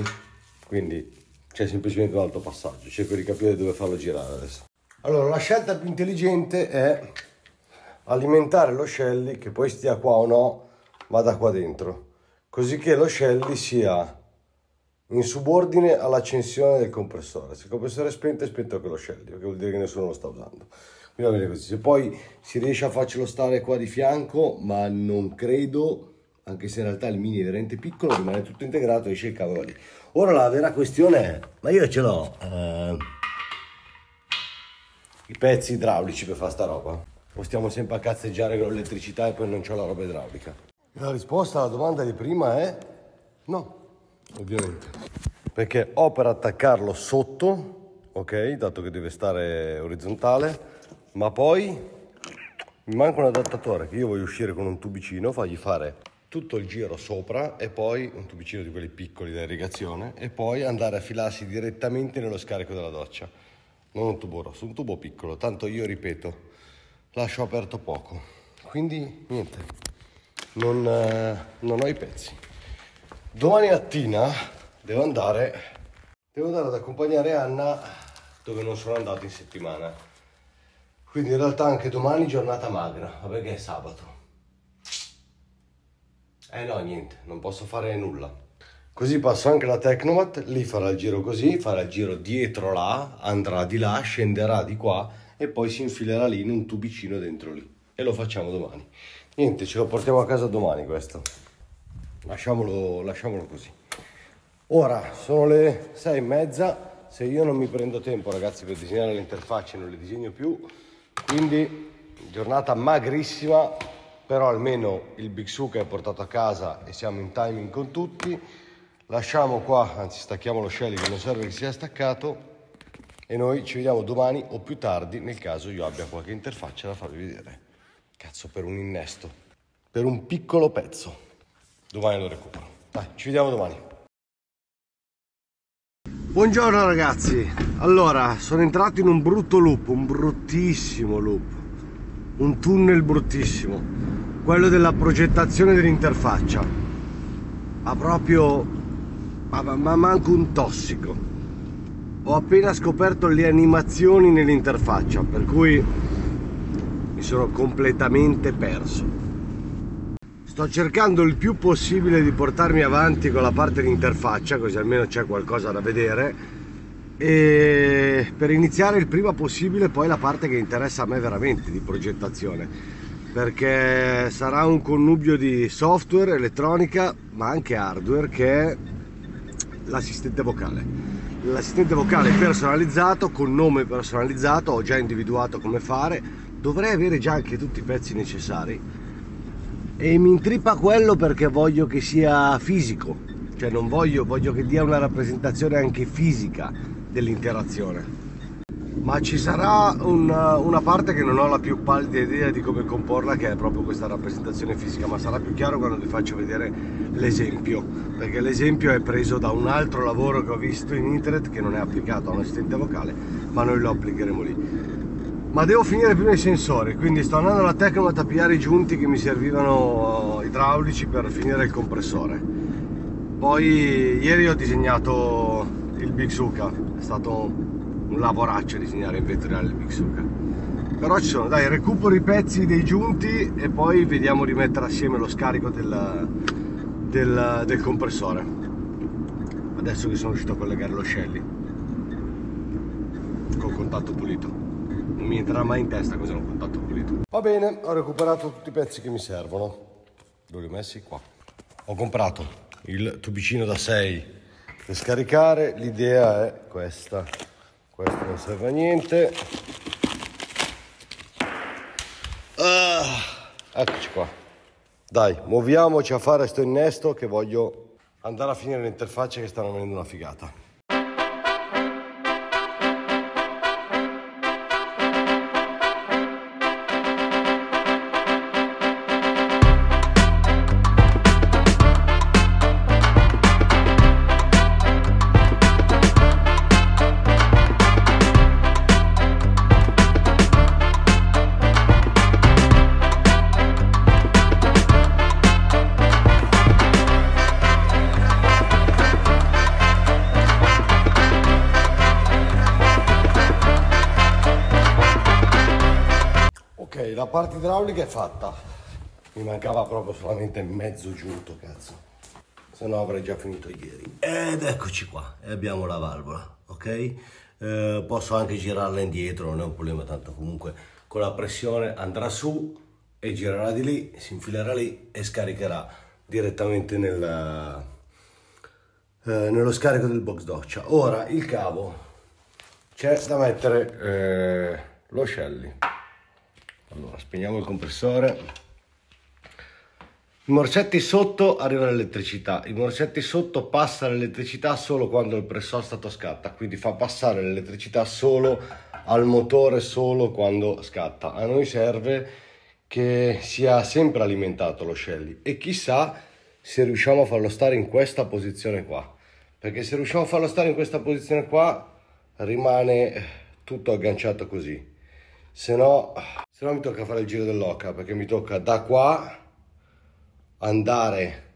Quindi c'è semplicemente un altro passaggio, cerco di capire dove farlo girare adesso. Allora, la scelta più intelligente è alimentare lo shelly, che poi stia qua o no, vada qua dentro, così che lo shelly sia in subordine all'accensione del compressore. Se il compressore è spento, è spento anche lo shelly, che vuol dire che nessuno lo sta usando. Quindi va bene così. Se poi si riesce a farcelo stare qua di fianco, ma non credo, anche se in realtà il mini è veramente piccolo, rimane tutto integrato, e esce il cavolo lì. Ora la vera questione è, ma io ce l'ho... Eh i pezzi idraulici per fare sta roba? O stiamo sempre a cazzeggiare con l'elettricità e poi non c'ho la roba idraulica? La risposta alla domanda di prima è no, ovviamente. Perché o per attaccarlo sotto, ok, dato che deve stare orizzontale, ma poi mi manca un adattatore che io voglio uscire con un tubicino, fargli fare tutto il giro sopra e poi un tubicino di quelli piccoli da irrigazione e poi andare a filarsi direttamente nello scarico della doccia non un tubo rosso, un tubo piccolo, tanto io ripeto, lascio aperto poco, quindi niente, non, eh, non ho i pezzi. Domani mattina devo andare, devo andare ad accompagnare Anna dove non sono andato in settimana, quindi in realtà anche domani giornata magra, vabbè che è sabato. Eh no, niente, non posso fare nulla. Così passo anche la Tecnomat, lì farà il giro così, farà il giro dietro là, andrà di là, scenderà di qua e poi si infilerà lì in un tubicino dentro lì. E lo facciamo domani. Niente, ce lo portiamo a casa domani questo. Lasciamolo, lasciamolo così. Ora sono le sei e mezza se io non mi prendo tempo ragazzi per disegnare le interfacce non le disegno più quindi giornata magrissima però almeno il Big Su che è portato a casa e siamo in timing con tutti lasciamo qua, anzi stacchiamo lo shell che non serve che sia staccato e noi ci vediamo domani o più tardi nel caso io abbia qualche interfaccia da farvi vedere. Cazzo, per un innesto, per un piccolo pezzo. Domani lo recupero. Dai, ci vediamo domani. Buongiorno ragazzi, allora sono entrato in un brutto loop, un bruttissimo loop, un tunnel bruttissimo, quello della progettazione dell'interfaccia. Ha proprio Ah, ma, ma manco un tossico ho appena scoperto le animazioni nell'interfaccia per cui mi sono completamente perso sto cercando il più possibile di portarmi avanti con la parte di interfaccia così almeno c'è qualcosa da vedere e per iniziare il prima possibile poi la parte che interessa a me veramente di progettazione perché sarà un connubio di software, elettronica ma anche hardware che l'assistente vocale. L'assistente vocale personalizzato, con nome personalizzato, ho già individuato come fare, dovrei avere già anche tutti i pezzi necessari. E mi intrippa quello perché voglio che sia fisico, cioè non voglio, voglio che dia una rappresentazione anche fisica dell'interazione ma ci sarà una, una parte che non ho la più pallida idea di come comporla che è proprio questa rappresentazione fisica ma sarà più chiaro quando vi faccio vedere l'esempio perché l'esempio è preso da un altro lavoro che ho visto in internet che non è applicato a un assistente vocale ma noi lo applicheremo lì ma devo finire prima i sensori quindi sto andando alla Tecno a tapiare i giunti che mi servivano eh, idraulici per finire il compressore poi ieri ho disegnato il Big Suka è stato un lavoraccio disegnare in vettoriale il Bixuca però ci sono, dai recupero i pezzi dei giunti e poi vediamo di mettere assieme lo scarico del, del, del compressore adesso che sono riuscito a collegare lo Shelly col contatto pulito non mi entrerà mai in testa cos'è un contatto pulito va bene, ho recuperato tutti i pezzi che mi servono dove li ho messi? qua ho comprato il tubicino da 6 per scaricare l'idea è questa questo non serve a niente ah, eccoci qua dai muoviamoci a fare questo innesto che voglio andare a finire le interfacce che stanno venendo una figata parte idraulica è fatta. Mi mancava proprio solamente mezzo giunto, cazzo. Se no avrei già finito ieri. Ed eccoci qua, e abbiamo la valvola, ok? Eh, posso anche girarla indietro, non è un problema, tanto comunque con la pressione andrà su e girerà di lì, si infilerà lì e scaricherà direttamente nella, eh, nello scarico del box doccia. Ora il cavo c'è da mettere eh, lo scelli. Allora, spegniamo il compressore. I morsetti sotto arriva l'elettricità, i morsetti sotto passa l'elettricità solo quando il pressore stato scatta, quindi fa passare l'elettricità solo al motore solo quando scatta. A noi serve che sia sempre alimentato lo Shelly e chissà se riusciamo a farlo stare in questa posizione qua, perché se riusciamo a farlo stare in questa posizione qua rimane tutto agganciato così se no, se no mi tocca fare il giro dell'oca perché mi tocca da qua andare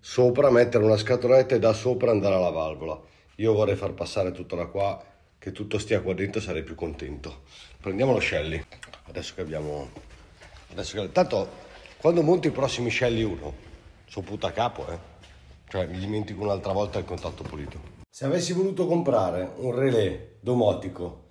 sopra, mettere una scatoletta e da sopra andare alla valvola. Io vorrei far passare tutto da qua, che tutto stia qua dentro sarei più contento. Prendiamo lo scelli, adesso che abbiamo... Adesso che... Tanto quando monto i prossimi scelli 1, sono puta capo, eh. Cioè mi dimentico un'altra volta il contatto pulito. Se avessi voluto comprare un relè domotico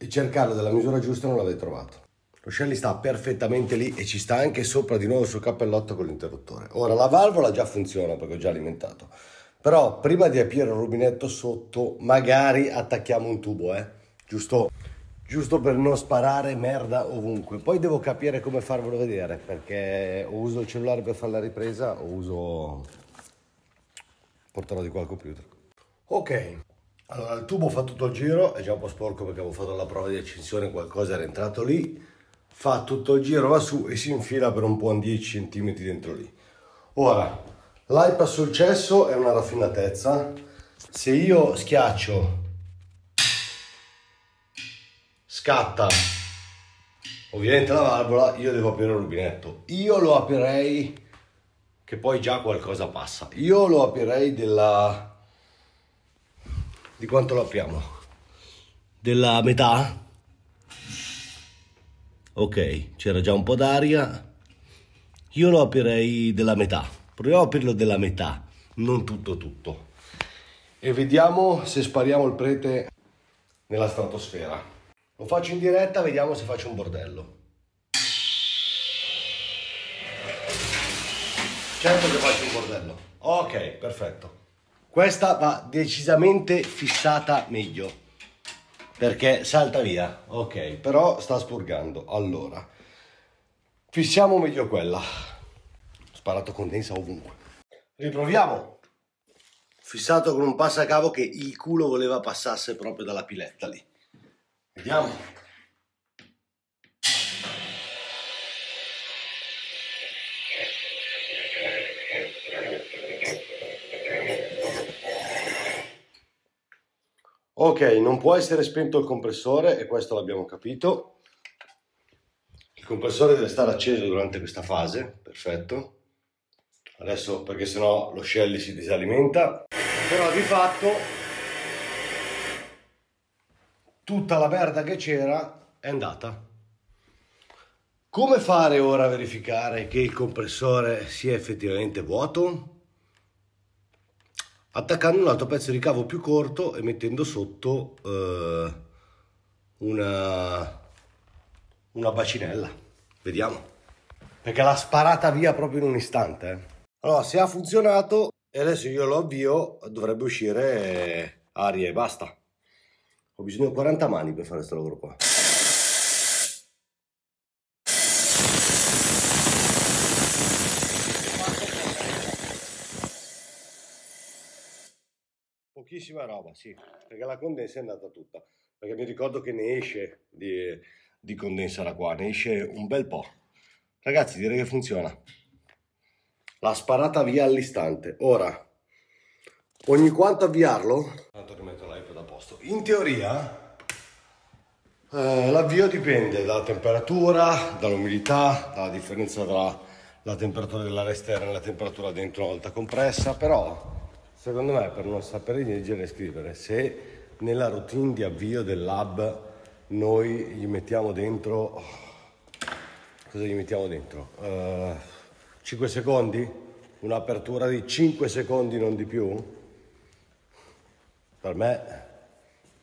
e cercarlo della misura giusta non l'avete trovato. Lo Shelly sta perfettamente lì e ci sta anche sopra di nuovo sul cappellotto con l'interruttore. Ora la valvola già funziona perché ho già alimentato. Però prima di aprire il rubinetto sotto magari attacchiamo un tubo, eh? Giusto? Giusto per non sparare merda ovunque. Poi devo capire come farvelo vedere perché o uso il cellulare per fare la ripresa o uso... portarò di qua il computer. Ok, allora, il tubo ho fatto tutto il giro, è già un po' sporco perché avevo fatto la prova di accensione, qualcosa era entrato lì, fa tutto il giro, va su e si infila per un buon 10 cm dentro lì. Ora, l'hype sul successo è una raffinatezza, se io schiaccio, scatta ovviamente la valvola, io devo aprire il rubinetto. Io lo aprirei, che poi già qualcosa passa, io lo aprirei della di quanto lo apriamo? Della metà? Ok, c'era già un po' d'aria. Io lo aprirei della metà. Proviamo a aprirlo della metà, non tutto tutto. E vediamo se spariamo il prete nella stratosfera. Lo faccio in diretta, vediamo se faccio un bordello. Certo che faccio un bordello. Ok, perfetto. Questa va decisamente fissata meglio perché salta via. Ok, però sta spurgando. Allora, fissiamo meglio quella. Sparato condensa ovunque. Riproviamo. Fissato con un passacavo che il culo voleva passasse proprio dalla piletta lì. Vediamo. Ok, non può essere spento il compressore e questo l'abbiamo capito. Il compressore deve stare acceso durante questa fase, perfetto. Adesso perché sennò lo shelly si disalimenta. Però di fatto tutta la merda che c'era è andata. Come fare ora a verificare che il compressore sia effettivamente vuoto? attaccando un altro pezzo di cavo più corto e mettendo sotto eh, una, una bacinella. Vediamo. Perché l'ha sparata via proprio in un istante. Eh. Allora, se ha funzionato e adesso io lo avvio, dovrebbe uscire eh, aria e basta. Ho bisogno di 40 mani per fare questo lavoro qua. pochissima roba, sì, perché la condensa è andata tutta. Perché mi ricordo che ne esce di, di condensa da qua, ne esce un bel po'. Ragazzi, direi che funziona. La sparata via all'istante. Ora, ogni quanto avviarlo... Tanto rimetto l'iPad a posto. In teoria, eh, l'avvio dipende dalla temperatura, dall'umidità, dalla differenza tra la temperatura dell'aria esterna e la temperatura dentro l'alta compressa, però Secondo me per non sapere leggere e scrivere, se nella routine di avvio del lab noi gli mettiamo dentro... Oh, cosa gli mettiamo dentro? Uh, eh, 5 secondi? Un'apertura di 5 secondi, non di più? Per me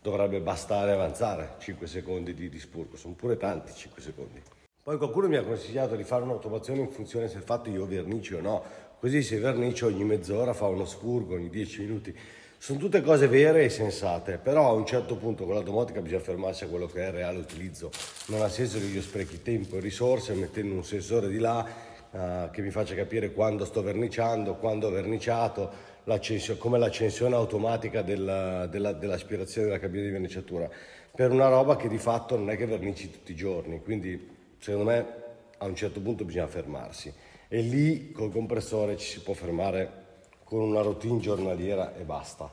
dovrebbe bastare avanzare 5 secondi di, di spurco, sono pure tanti 5 secondi. Poi qualcuno mi ha consigliato di fare un'automazione in funzione se fatto io vernici o no. Così se vernice ogni mezz'ora fa uno spurgo ogni dieci minuti. Sono tutte cose vere e sensate, però a un certo punto con la domotica bisogna fermarsi a quello che è il reale utilizzo. Non ha senso che io sprechi tempo e risorse mettendo un sensore di là eh, che mi faccia capire quando sto verniciando, quando ho verniciato, come l'accensione automatica della, della, dell'aspirazione della cabina di verniciatura, per una roba che di fatto non è che vernici tutti i giorni, quindi secondo me a un certo punto bisogna fermarsi e lì col compressore ci si può fermare con una routine giornaliera e basta.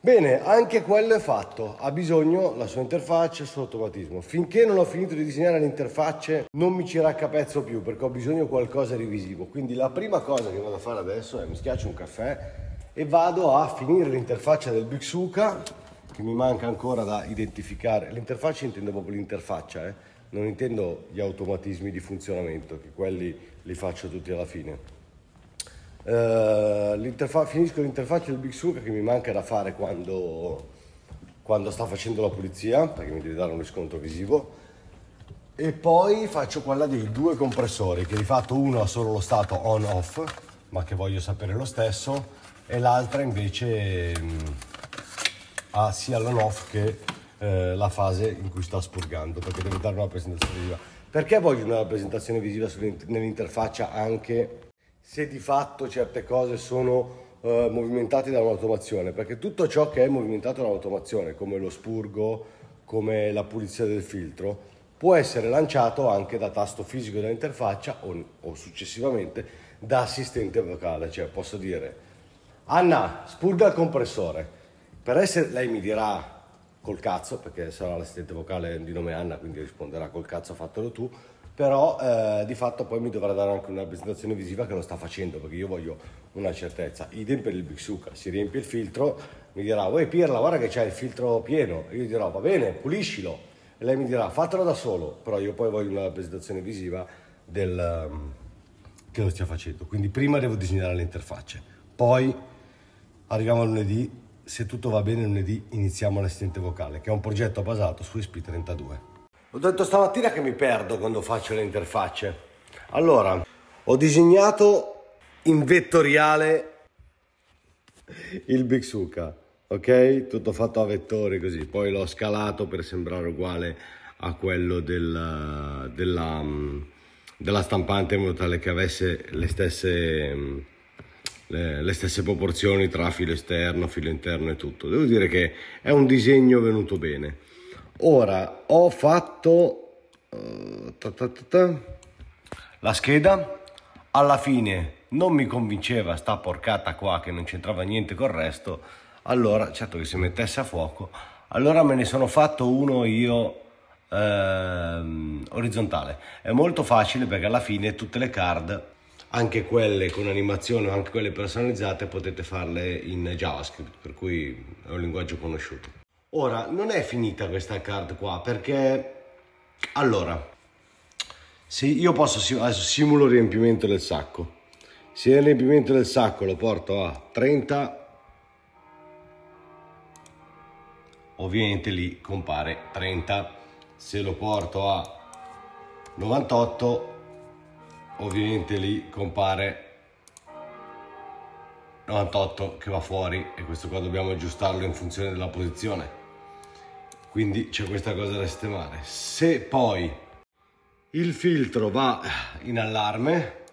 Bene, anche quello è fatto, ha bisogno la sua interfaccia e il suo automatismo. Finché non ho finito di disegnare le interfacce non mi ci raccapezzo più perché ho bisogno di qualcosa di visivo. Quindi la prima cosa che vado a fare adesso è mi schiaccio un caffè e vado a finire l'interfaccia del Bixuka che mi manca ancora da identificare. L'interfaccia intendo proprio l'interfaccia, eh? non intendo gli automatismi di funzionamento, che quelli li faccio tutti alla fine. Uh, finisco l'interfaccia del Big Sur che mi manca da fare quando, quando sta facendo la pulizia, perché mi deve dare un riscontro visivo. E poi faccio quella dei due compressori, che di fatto uno ha solo lo stato on-off, ma che voglio sapere lo stesso, e l'altra invece mh, mm, ha sia l'on-off che eh, la fase in cui sta spurgando, perché deve dare una presentazione viva. Perché voglio una rappresentazione visiva nell'interfaccia anche se di fatto certe cose sono eh, movimentate da un'automazione? Perché tutto ciò che è movimentato da un'automazione, come lo spurgo, come la pulizia del filtro, può essere lanciato anche da tasto fisico dell'interfaccia o, o successivamente da assistente vocale, cioè posso dire Anna, spurga il compressore. Per essere, lei mi dirà col cazzo, perché sarà l'assistente vocale di nome Anna, quindi risponderà col cazzo fatelo tu, però eh, di fatto poi mi dovrà dare anche una presentazione visiva che lo sta facendo, perché io voglio una certezza. Idem per il Big Suka, si riempie il filtro, mi dirà, vuoi Pirla, guarda che c'è il filtro pieno, e io dirò, va bene, puliscilo, e lei mi dirà, fatelo da solo, però io poi voglio una presentazione visiva del, um, che lo stia facendo, quindi prima devo disegnare le interfacce, poi arriviamo a lunedì se tutto va bene lunedì iniziamo l'assistente vocale, che è un progetto basato su SP32. Ho detto stamattina che mi perdo quando faccio le interfacce. Allora, ho disegnato in vettoriale il Big Suka, ok? Tutto fatto a vettori così, poi l'ho scalato per sembrare uguale a quello del, della, della stampante in modo tale che avesse le stesse le, le stesse proporzioni tra filo esterno, filo interno e tutto. Devo dire che è un disegno venuto bene. Ora ho fatto uh, ta ta ta la scheda, alla fine non mi convinceva sta porcata qua che non c'entrava niente col resto, allora certo che si mettesse a fuoco, allora me ne sono fatto uno io ehm, orizzontale. È molto facile perché alla fine tutte le card anche quelle con animazione, anche quelle personalizzate, potete farle in JavaScript, per cui è un linguaggio conosciuto. Ora, non è finita questa card qua, perché... Allora, se io posso, sim adesso simulo il riempimento del sacco. Se il riempimento del sacco lo porto a 30, ovviamente lì compare 30. Se lo porto a 98, ovviamente lì compare 98 che va fuori e questo qua dobbiamo aggiustarlo in funzione della posizione quindi c'è questa cosa da sistemare se poi il filtro va in allarme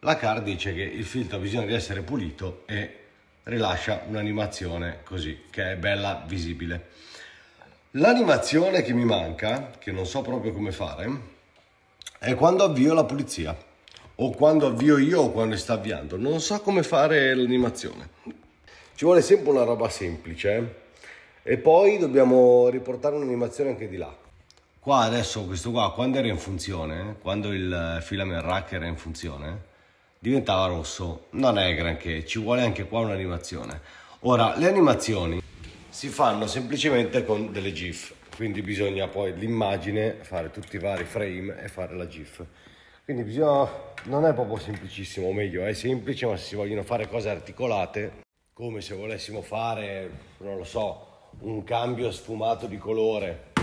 la car dice che il filtro ha bisogno di essere pulito e rilascia un'animazione così che è bella visibile l'animazione che mi manca che non so proprio come fare è quando avvio la pulizia o quando avvio io o quando sta avviando. Non so come fare l'animazione. Ci vuole sempre una roba semplice eh? e poi dobbiamo riportare un'animazione anche di là. Qua adesso questo qua quando era in funzione, quando il filament rack era in funzione, diventava rosso. Non è granché, ci vuole anche qua un'animazione. Ora, le animazioni si fanno semplicemente con delle GIF quindi bisogna poi l'immagine fare tutti i vari frame e fare la GIF quindi bisogna non è proprio semplicissimo o meglio è semplice ma se si vogliono fare cose articolate come se volessimo fare non lo so un cambio sfumato di colore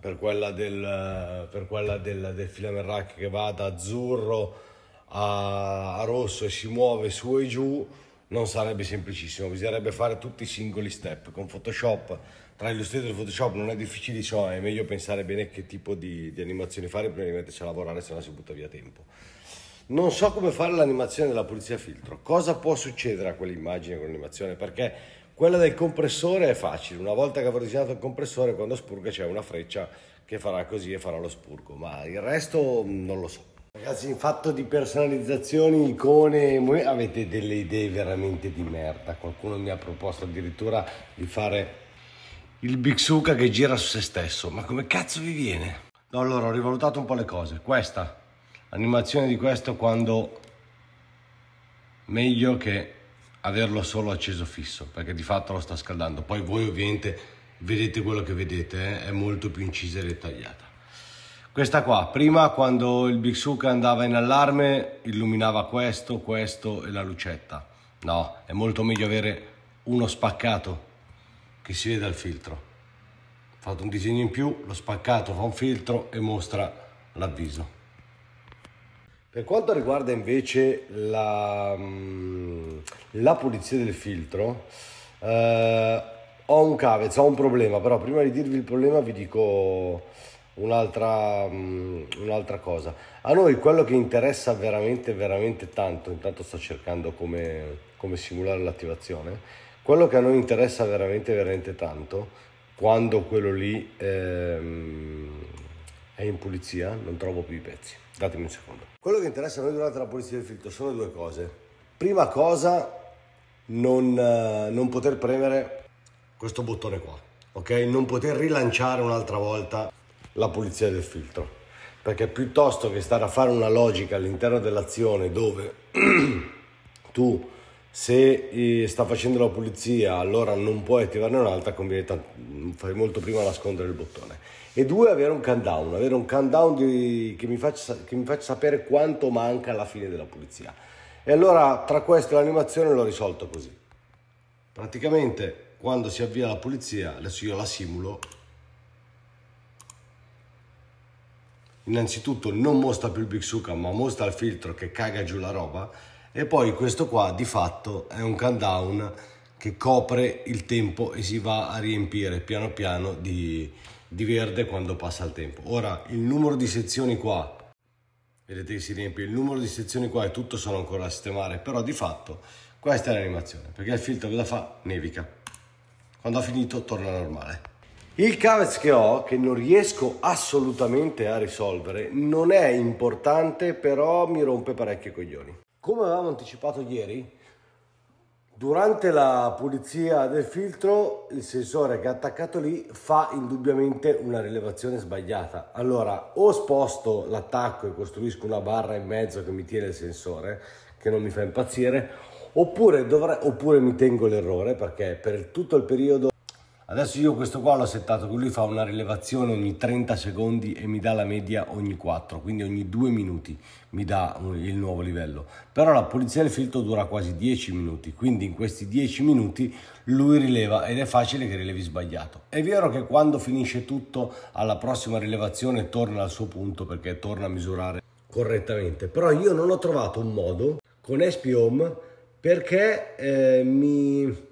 per quella del, per quella del, del filament rack che va da azzurro a, a rosso e si muove su e giù non sarebbe semplicissimo bisognerebbe fare tutti i singoli step con photoshop tra Illustrator e Photoshop non è difficilissimo, è meglio pensare bene che tipo di, di animazione fare prima di metterci a lavorare, se no si butta via tempo. Non so come fare l'animazione della pulizia filtro. Cosa può succedere a quell'immagine con l'animazione? Perché quella del compressore è facile. Una volta che avrò disegnato il compressore, quando spurga c'è una freccia che farà così e farà lo spurgo. Ma il resto mm, non lo so. Ragazzi, in fatto di personalizzazioni, icone, avete delle idee veramente di merda. Qualcuno mi ha proposto addirittura di fare il Big Suka che gira su se stesso. Ma come cazzo vi viene? No, allora ho rivalutato un po' le cose. Questa, l'animazione di questo quando meglio che averlo solo acceso fisso, perché di fatto lo sta scaldando. Poi voi ovviamente vedete quello che vedete, eh? è molto più incisa e dettagliata. Questa qua, prima quando il Big Suka andava in allarme, illuminava questo, questo e la lucetta. No, è molto meglio avere uno spaccato che si vede al filtro. Fatto un disegno in più, lo spaccato fa un filtro e mostra l'avviso. Per quanto riguarda invece la, mm, la pulizia del filtro, eh, ho un cavez, ho un problema, però prima di dirvi il problema vi dico un'altra, mm, un'altra cosa. A noi quello che interessa veramente, veramente tanto, intanto sto cercando come, come simulare l'attivazione, quello che a noi interessa veramente, veramente tanto, quando quello lì ehm, è in pulizia, non trovo più i pezzi. Datemi un secondo. Quello che interessa a noi durante la pulizia del filtro sono due cose. Prima cosa, non, eh, non poter premere questo bottone qua, ok? Non poter rilanciare un'altra volta la pulizia del filtro. Perché piuttosto che stare a fare una logica all'interno dell'azione dove tu se eh, sta facendo la pulizia allora non puoi attivarne un'altra conviene tanto, mm, fai molto prima nascondere il bottone e due avere un countdown avere un countdown di, che, mi faccia, che mi faccia sapere quanto manca alla fine della pulizia e allora tra questo e l'animazione l'ho risolto così praticamente quando si avvia la pulizia adesso io la simulo innanzitutto non mostra più il Big Suka ma mostra il filtro che caga giù la roba e poi questo qua di fatto è un countdown che copre il tempo e si va a riempire piano piano di, di verde quando passa il tempo. Ora il numero di sezioni qua vedete che si riempie il numero di sezioni qua e tutto sono ancora a sistemare però di fatto questa è l'animazione perché il filtro cosa fa? nevica quando ha finito torna normale il cavez che ho che non riesco assolutamente a risolvere non è importante però mi rompe parecchio coglioni come avevamo anticipato ieri, durante la pulizia del filtro il sensore che è attaccato lì fa indubbiamente una rilevazione sbagliata. Allora o sposto l'attacco e costruisco una barra in mezzo che mi tiene il sensore, che non mi fa impazzire, oppure, dovrei, oppure mi tengo l'errore perché per tutto il periodo Adesso io questo qua l'ho settato che lui fa una rilevazione ogni 30 secondi e mi dà la media ogni 4, quindi ogni 2 minuti mi dà il nuovo livello. Però la pulizia del filtro dura quasi 10 minuti, quindi in questi 10 minuti lui rileva ed è facile che rilevi sbagliato. È vero che quando finisce tutto alla prossima rilevazione torna al suo punto perché torna a misurare correttamente, però io non ho trovato un modo con SP Home perché eh, mi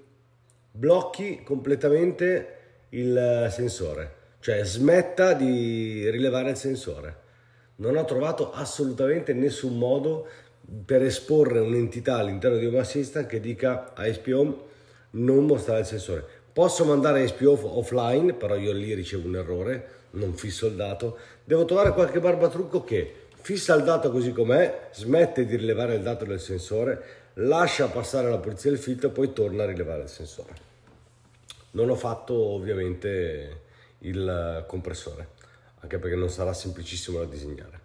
blocchi completamente il eh, sensore, cioè smetta di rilevare il sensore. Non ho trovato assolutamente nessun modo per esporre un'entità all'interno di Home Assistant che dica a SPO non mostrare il sensore. Posso mandare SPO offline, però io lì ricevo un errore, non fisso il dato. Devo trovare qualche barbatrucco che fissa il dato così com'è, smette di rilevare il dato del sensore lascia passare la pulizia del filtro e poi torna a rilevare il sensore. Non ho fatto ovviamente il compressore, anche perché non sarà semplicissimo da disegnare.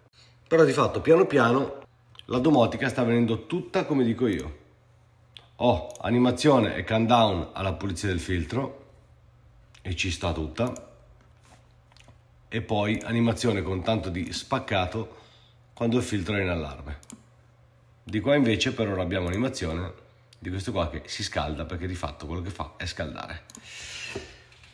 Però di fatto piano piano la domotica sta venendo tutta come dico io. Ho oh, animazione e countdown alla pulizia del filtro e ci sta tutta. E poi animazione con tanto di spaccato quando il filtro è in allarme. Di qua invece per ora abbiamo l'animazione di questo qua che si scalda perché di fatto quello che fa è scaldare.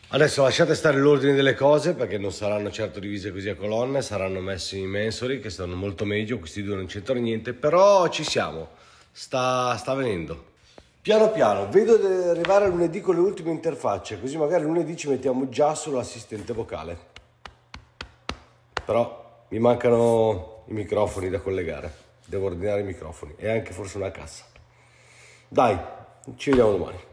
Adesso lasciate stare l'ordine delle cose perché non saranno certo divise così a colonne, saranno messi i mensoli che stanno molto meglio, questi due non c'entrano niente, però ci siamo, sta, sta venendo. Piano piano, vedo di arrivare lunedì con le ultime interfacce, così magari lunedì ci mettiamo già sull'assistente vocale. Però mi mancano i microfoni da collegare devo ordinare i microfoni e anche forse una cassa. Dai, ci vediamo domani.